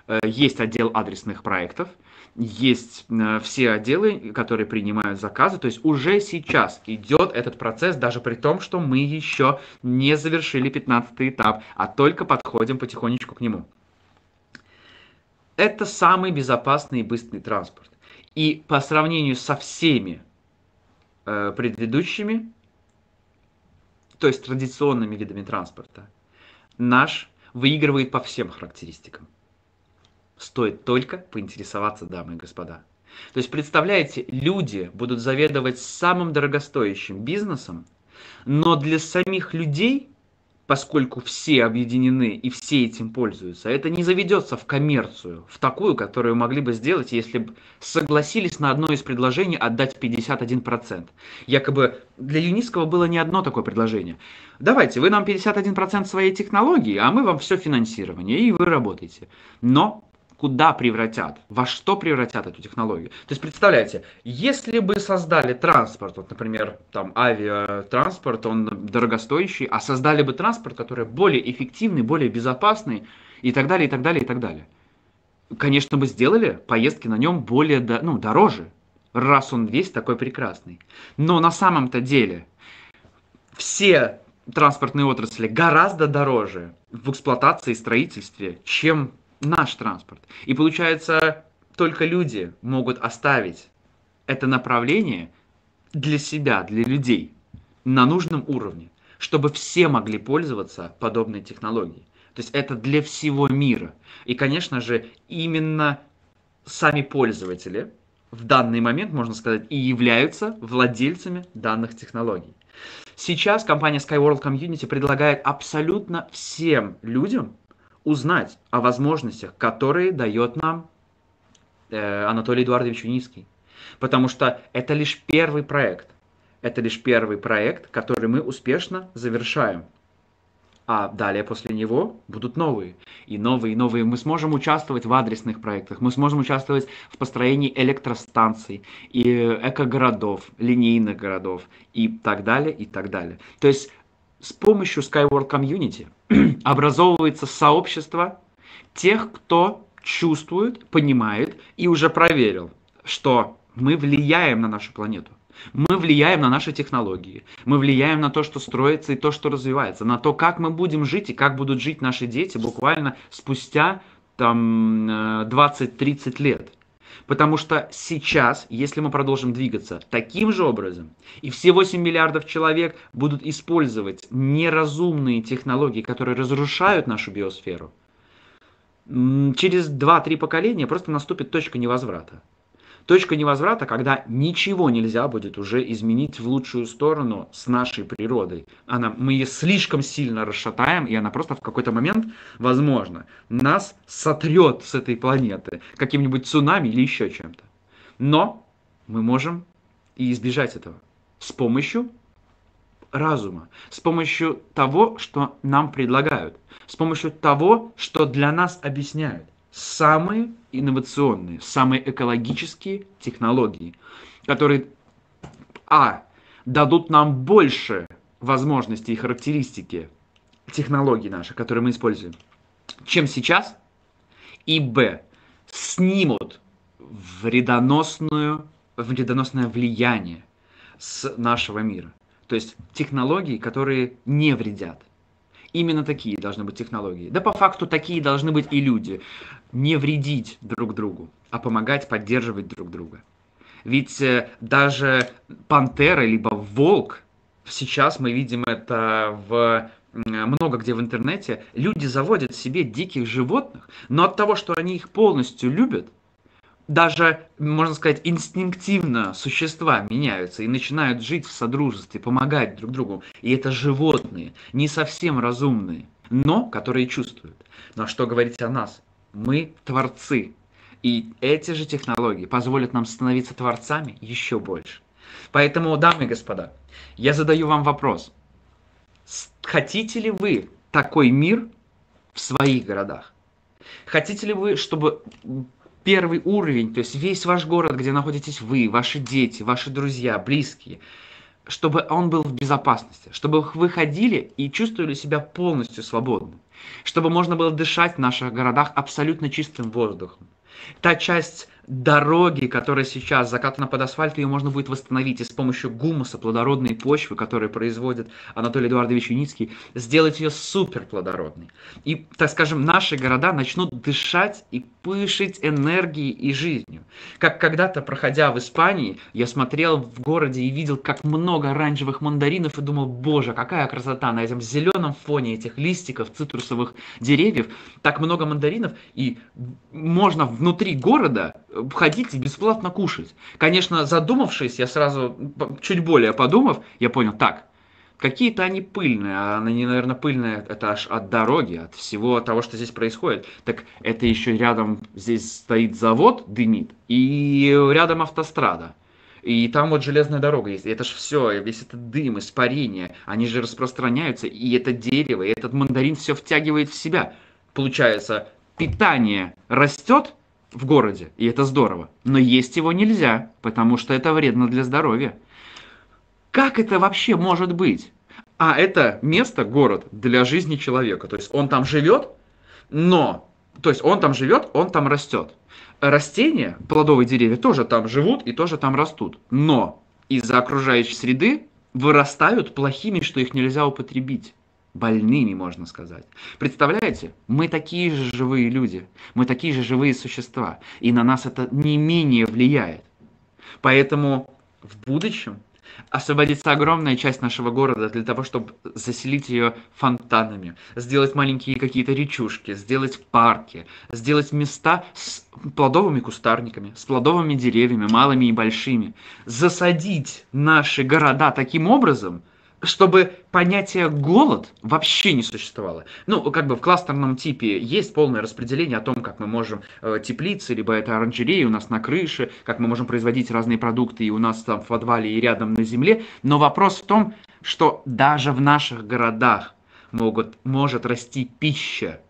Э, есть отдел адресных проектов, есть э, все отделы, которые принимают заказы, то есть уже сейчас идет этот процесс, даже при том, что мы еще не завершили 15 этап, а только подходим потихонечку к нему. Это самый безопасный и быстрый транспорт. И по сравнению со всеми э, предыдущими, то есть традиционными видами транспорта, наш выигрывает по всем характеристикам. Стоит только поинтересоваться, дамы и господа. То есть, представляете, люди будут заведовать самым дорогостоящим бизнесом, но для самих людей, поскольку все объединены и все этим пользуются, это не заведется в коммерцию, в такую, которую могли бы сделать, если бы согласились на одно из предложений отдать 51%. Якобы для Юниского было не одно такое предложение. Давайте, вы нам 51% своей технологии, а мы вам все финансирование, и вы работаете. Но куда превратят, во что превратят эту технологию. То есть представляете, если бы создали транспорт, вот, например, там авиатранспорт, он дорогостоящий, а создали бы транспорт, который более эффективный, более безопасный и так далее, и так далее, и так далее. Конечно бы сделали поездки на нем более, ну, дороже, раз он весь такой прекрасный. Но на самом-то деле все транспортные отрасли гораздо дороже в эксплуатации и строительстве, чем наш транспорт. И получается, только люди могут оставить это направление для себя, для людей на нужном уровне, чтобы все могли пользоваться подобной технологией. То есть это для всего мира. И, конечно же, именно сами пользователи в данный момент, можно сказать, и являются владельцами данных технологий. Сейчас компания Skyworld Community предлагает абсолютно всем людям узнать о возможностях, которые дает нам э, Анатолий Эдуардович Юницкий. Потому что это лишь первый проект. Это лишь первый проект, который мы успешно завершаем. А далее после него будут новые. И новые, и новые. Мы сможем участвовать в адресных проектах. Мы сможем участвовать в построении электростанций и э, экогородов, линейных городов и так далее, и так далее. То есть с помощью Skyward Community образовывается сообщество тех, кто чувствует, понимает и уже проверил, что мы влияем на нашу планету. Мы влияем на наши технологии, мы влияем на то, что строится и то, что развивается, на то, как мы будем жить и как будут жить наши дети буквально спустя там 20-30 э, лет. Потому что сейчас, если мы продолжим двигаться таким же образом, и все 8 миллиардов человек будут использовать неразумные технологии, которые разрушают нашу биосферу, через 2-3 поколения просто наступит точка невозврата. Точка невозврата, когда ничего нельзя будет уже изменить в лучшую сторону с нашей природой. Она, мы ее слишком сильно расшатаем, и она просто в какой-то момент, возможно, нас сотрет с этой планеты каким-нибудь цунами или еще чем-то. Но мы можем и избежать этого с помощью разума, с помощью того, что нам предлагают, с помощью того, что для нас объясняют самые инновационные, самые экологические технологии, которые, а, дадут нам больше возможностей и характеристики технологий наших, которые мы используем, чем сейчас, и, б, снимут вредоносную, вредоносное влияние с нашего мира. То есть технологии, которые не вредят. Именно такие должны быть технологии. Да по факту такие должны быть и люди. Не вредить друг другу, а помогать поддерживать друг друга. Ведь э, даже пантера, либо волк, сейчас мы видим это в много где в интернете, люди заводят себе диких животных, но от того, что они их полностью любят, даже, можно сказать, инстинктивно существа меняются и начинают жить в содружестве, помогать друг другу. И это животные, не совсем разумные, но которые чувствуют. Но что говорить о нас? Мы творцы. И эти же технологии позволят нам становиться творцами еще больше. Поэтому, дамы и господа, я задаю вам вопрос. Хотите ли вы такой мир в своих городах? Хотите ли вы, чтобы первый уровень, то есть весь ваш город, где находитесь вы, ваши дети, ваши друзья, близкие, чтобы он был в безопасности, чтобы вы ходили и чувствовали себя полностью свободным, чтобы можно было дышать в наших городах абсолютно чистым воздухом. Та часть дороги, которая сейчас закатана под асфальт, ее можно будет восстановить и с помощью гумуса, плодородной почвы, которую производит Анатолий Эдуардович Юницкий, сделать ее суперплодородной. И, так скажем, наши города начнут дышать и пышить энергией и жизнью. Как когда-то, проходя в Испании, я смотрел в городе и видел, как много оранжевых мандаринов и думал, боже, какая красота на этом зеленом фоне этих листиков, цитрусовых деревьев, так много мандаринов, и можно внутри города э, ходить и бесплатно кушать. Конечно, задумавшись, я сразу, чуть более подумав, я понял, так, какие-то они пыльные, а они, наверное, пыльные это аж от дороги, от всего того, что здесь происходит. Так это еще рядом здесь стоит завод, дымит, и рядом автострада. И там вот железная дорога есть. И это же все, весь этот дым, испарение, они же распространяются, и это дерево, и этот мандарин все втягивает в себя. Получается, питание растет, в городе, и это здорово. Но есть его нельзя, потому что это вредно для здоровья. Как это вообще может быть? А это место, город, для жизни человека. То есть он там живет, но... То есть он там живет, он там растет. Растения, плодовые деревья тоже там живут и тоже там растут. Но из-за окружающей среды вырастают плохими, что их нельзя употребить больными, можно сказать. Представляете, мы такие же живые люди, мы такие же живые существа, и на нас это не менее влияет. Поэтому в будущем освободится огромная часть нашего города для того, чтобы заселить ее фонтанами, сделать маленькие какие-то речушки, сделать парки, сделать места с плодовыми кустарниками, с плодовыми деревьями, малыми и большими, засадить наши города таким образом – чтобы понятие голод вообще не существовало. Ну, как бы в кластерном типе есть полное распределение о том, как мы можем э, теплицы, либо это оранжереи у нас на крыше, как мы можем производить разные продукты и у нас там в подвале и рядом на земле. Но вопрос в том, что даже в наших городах могут, может расти пища.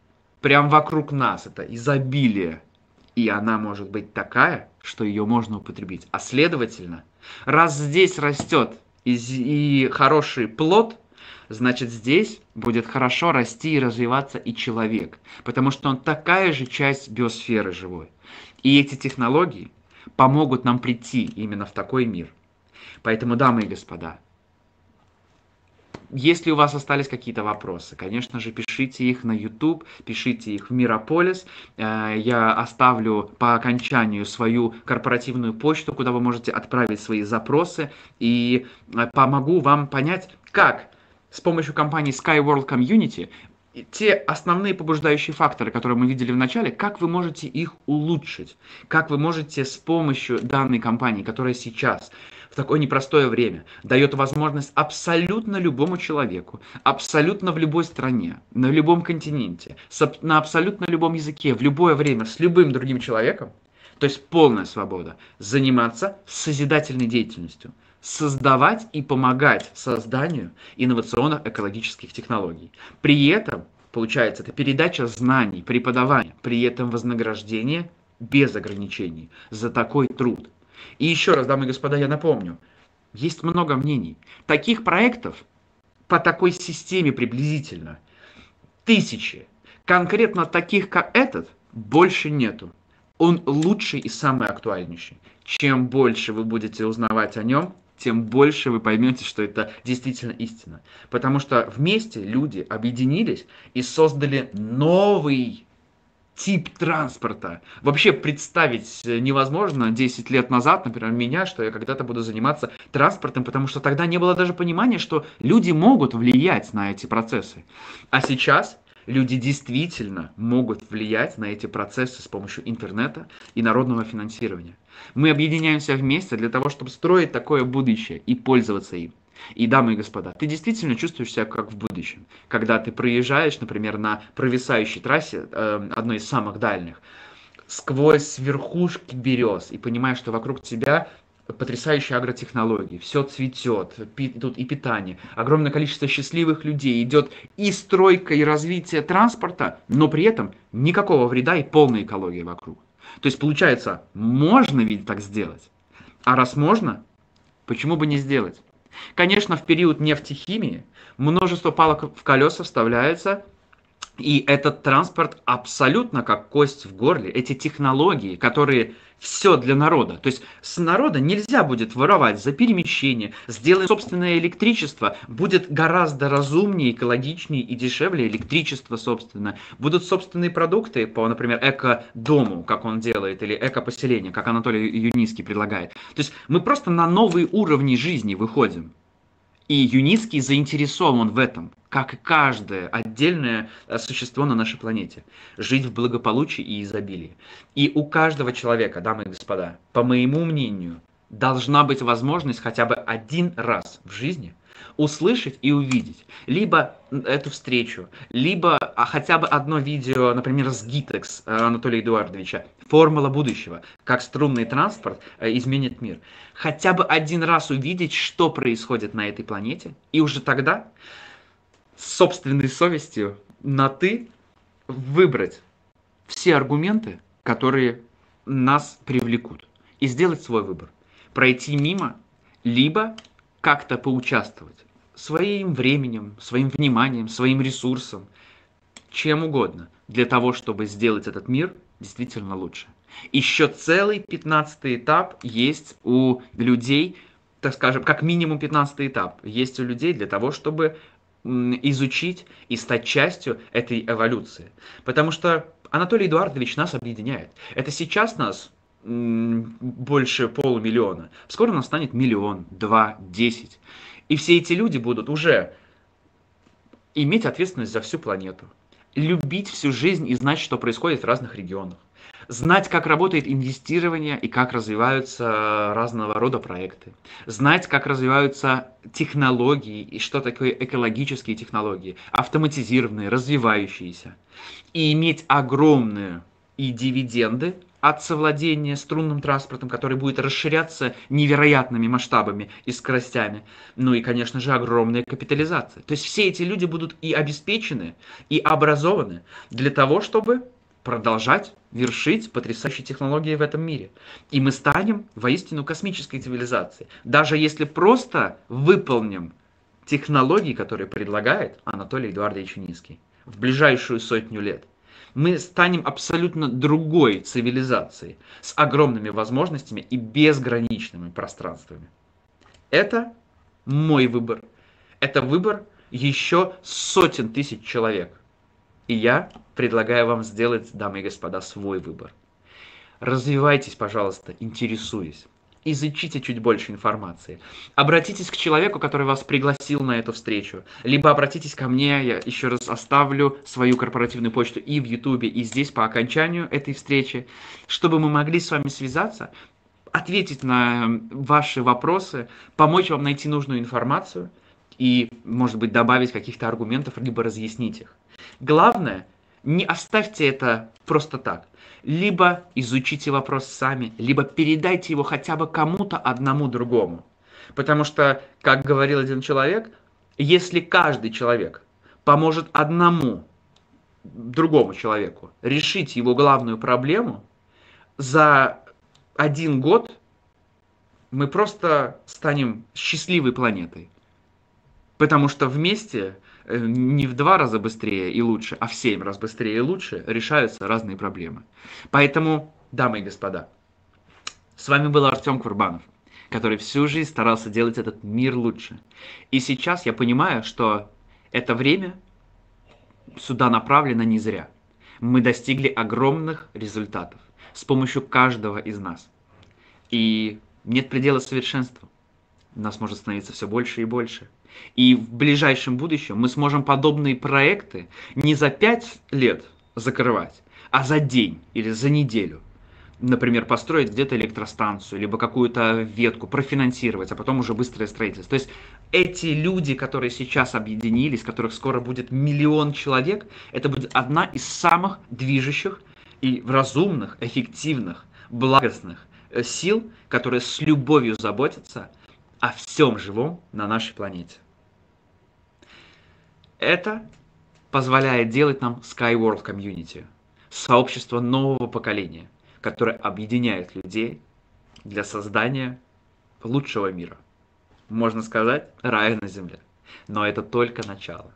прямо вокруг нас это изобилие. И она может быть такая, что ее можно употребить. А следовательно, раз здесь растет и, и хороший плод, значит здесь будет хорошо расти и развиваться и человек, потому что он такая же часть биосферы живой. И эти технологии помогут нам прийти именно в такой мир. Поэтому, дамы и господа, если у вас остались какие-то вопросы, конечно же, пишите их на YouTube, пишите их в Мирополис. Э, я оставлю по окончанию свою корпоративную почту, куда вы можете отправить свои запросы и э, помогу вам понять, как с помощью компании Skyworld Community те основные побуждающие факторы, которые мы видели в начале, как вы можете их улучшить, как вы можете с помощью данной компании, которая сейчас такое непростое время дает возможность абсолютно любому человеку, абсолютно в любой стране, на любом континенте, на абсолютно любом языке, в любое время, с любым другим человеком, то есть полная свобода, заниматься созидательной деятельностью, создавать и помогать созданию инновационных экологических технологий. При этом, получается, это передача знаний, преподавание, при этом вознаграждение без ограничений за такой труд – и еще раз, дамы и господа, я напомню, есть много мнений. Таких проектов по такой системе приблизительно тысячи. Конкретно таких, как этот, больше нету. Он лучший и самый актуальнейший. Чем больше вы будете узнавать о нем, тем больше вы поймете, что это действительно истина. Потому что вместе люди объединились и создали новый тип транспорта. Вообще представить э, невозможно 10 лет назад, например, меня, что я когда-то буду заниматься транспортом, потому что тогда не было даже понимания, что люди могут влиять на эти процессы. А сейчас люди действительно могут влиять на эти процессы с помощью интернета и народного финансирования. Мы объединяемся вместе для того, чтобы строить такое будущее и пользоваться им. И, дамы и господа, ты действительно чувствуешь себя как в будущем, когда ты проезжаешь, например, на провисающей трассе, э, одной из самых дальних, сквозь верхушки берез и понимаешь, что вокруг тебя потрясающие агротехнологии, все цветет, тут и питание, огромное количество счастливых людей, идет и стройка, и развитие транспорта, но при этом никакого вреда и полная экология вокруг. То есть получается, можно ведь так сделать, а раз можно, почему бы не сделать? Конечно, в период нефтехимии множество палок в колеса вставляется и этот транспорт абсолютно как кость в горле. Эти технологии, которые все для народа. То есть с народа нельзя будет воровать за перемещение. Сделаем собственное электричество. Будет гораздо разумнее, экологичнее и дешевле электричество, собственное, Будут собственные продукты по, например, эко-дому, как он делает, или эко-поселение, как Анатолий Юницкий предлагает. То есть мы просто на новые уровни жизни выходим. И Юницкий заинтересован в этом, как и каждое отдельное э, существо на нашей планете. Жить в благополучии и изобилии. И у каждого человека, дамы и господа, по моему мнению, должна быть возможность хотя бы один раз в жизни – услышать и увидеть либо эту встречу, либо а хотя бы одно видео, например, с Гитекс э, Анатолия Эдуардовича «Формула будущего. Как струнный транспорт э, изменит мир». Хотя бы один раз увидеть, что происходит на этой планете, и уже тогда с собственной совестью на «ты» выбрать все аргументы, которые нас привлекут, и сделать свой выбор. Пройти мимо, либо как-то поучаствовать своим временем, своим вниманием, своим ресурсом, чем угодно, для того, чтобы сделать этот мир действительно лучше. Еще целый 15 этап есть у людей, так скажем, как минимум 15 этап есть у людей для того, чтобы изучить и стать частью этой эволюции. Потому что Анатолий Эдуардович нас объединяет. Это сейчас нас больше полумиллиона. Скоро нас станет миллион, два, десять. И все эти люди будут уже иметь ответственность за всю планету, любить всю жизнь и знать, что происходит в разных регионах, знать, как работает инвестирование и как развиваются разного рода проекты, знать, как развиваются технологии и что такое экологические технологии, автоматизированные, развивающиеся, и иметь огромные и дивиденды от совладения струнным транспортом, который будет расширяться невероятными масштабами и скоростями. Ну и, конечно же, огромная капитализация. То есть все эти люди будут и обеспечены, и образованы для того, чтобы продолжать вершить потрясающие технологии в этом мире. И мы станем воистину космической цивилизацией. Даже если просто выполним технологии, которые предлагает Анатолий Эдуардович Низкий в ближайшую сотню лет – мы станем абсолютно другой цивилизацией, с огромными возможностями и безграничными пространствами. Это мой выбор. Это выбор еще сотен тысяч человек. И я предлагаю вам сделать, дамы и господа, свой выбор. Развивайтесь, пожалуйста, интересуясь изучите чуть больше информации. Обратитесь к человеку, который вас пригласил на эту встречу. Либо обратитесь ко мне, я еще раз оставлю свою корпоративную почту и в Ютубе, и здесь по окончанию этой встречи, чтобы мы могли с вами связаться, ответить на ваши вопросы, помочь вам найти нужную информацию и, может быть, добавить каких-то аргументов, либо разъяснить их. Главное, не оставьте это просто так либо изучите вопрос сами, либо передайте его хотя бы кому-то одному другому. Потому что, как говорил один человек, если каждый человек поможет одному другому человеку решить его главную проблему, за один год мы просто станем счастливой планетой. Потому что вместе э, не в два раза быстрее и лучше, а в семь раз быстрее и лучше решаются разные проблемы. Поэтому, дамы и господа, с вами был Артем Курбанов, который всю жизнь старался делать этот мир лучше. И сейчас я понимаю, что это время сюда направлено не зря. Мы достигли огромных результатов с помощью каждого из нас. И нет предела совершенству. Нас может становиться все больше и больше – и в ближайшем будущем мы сможем подобные проекты не за 5 лет закрывать, а за день или за неделю. Например, построить где-то электростанцию, либо какую-то ветку, профинансировать, а потом уже быстрое строительство. То есть эти люди, которые сейчас объединились, которых скоро будет миллион человек, это будет одна из самых движущих и разумных, эффективных, благостных э, сил, которые с любовью заботятся о всем живом на нашей планете. Это позволяет делать нам Skyworld Community, сообщество нового поколения, которое объединяет людей для создания лучшего мира. Можно сказать, рая на земле. Но это только начало.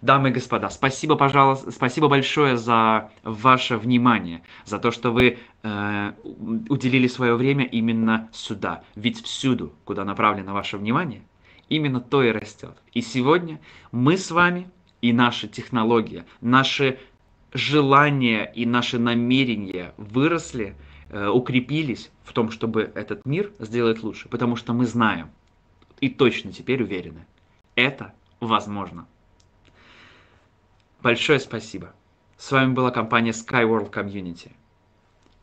Дамы и господа, спасибо, пожалуйста, спасибо большое за ваше внимание, за то, что вы э, уделили свое время именно сюда. Ведь всюду, куда направлено ваше внимание, именно то и растет. И сегодня мы с вами и наша технология, наши желания и наши намерения выросли, э, укрепились в том, чтобы этот мир сделать лучше, потому что мы знаем и точно теперь уверены, это возможно. Большое спасибо. С вами была компания Skyworld Community.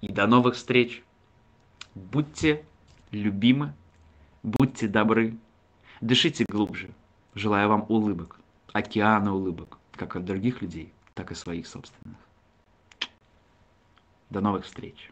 И до новых встреч. Будьте любимы, будьте добры, дышите глубже. Желаю вам улыбок, океана улыбок, как от других людей, так и своих собственных. До новых встреч.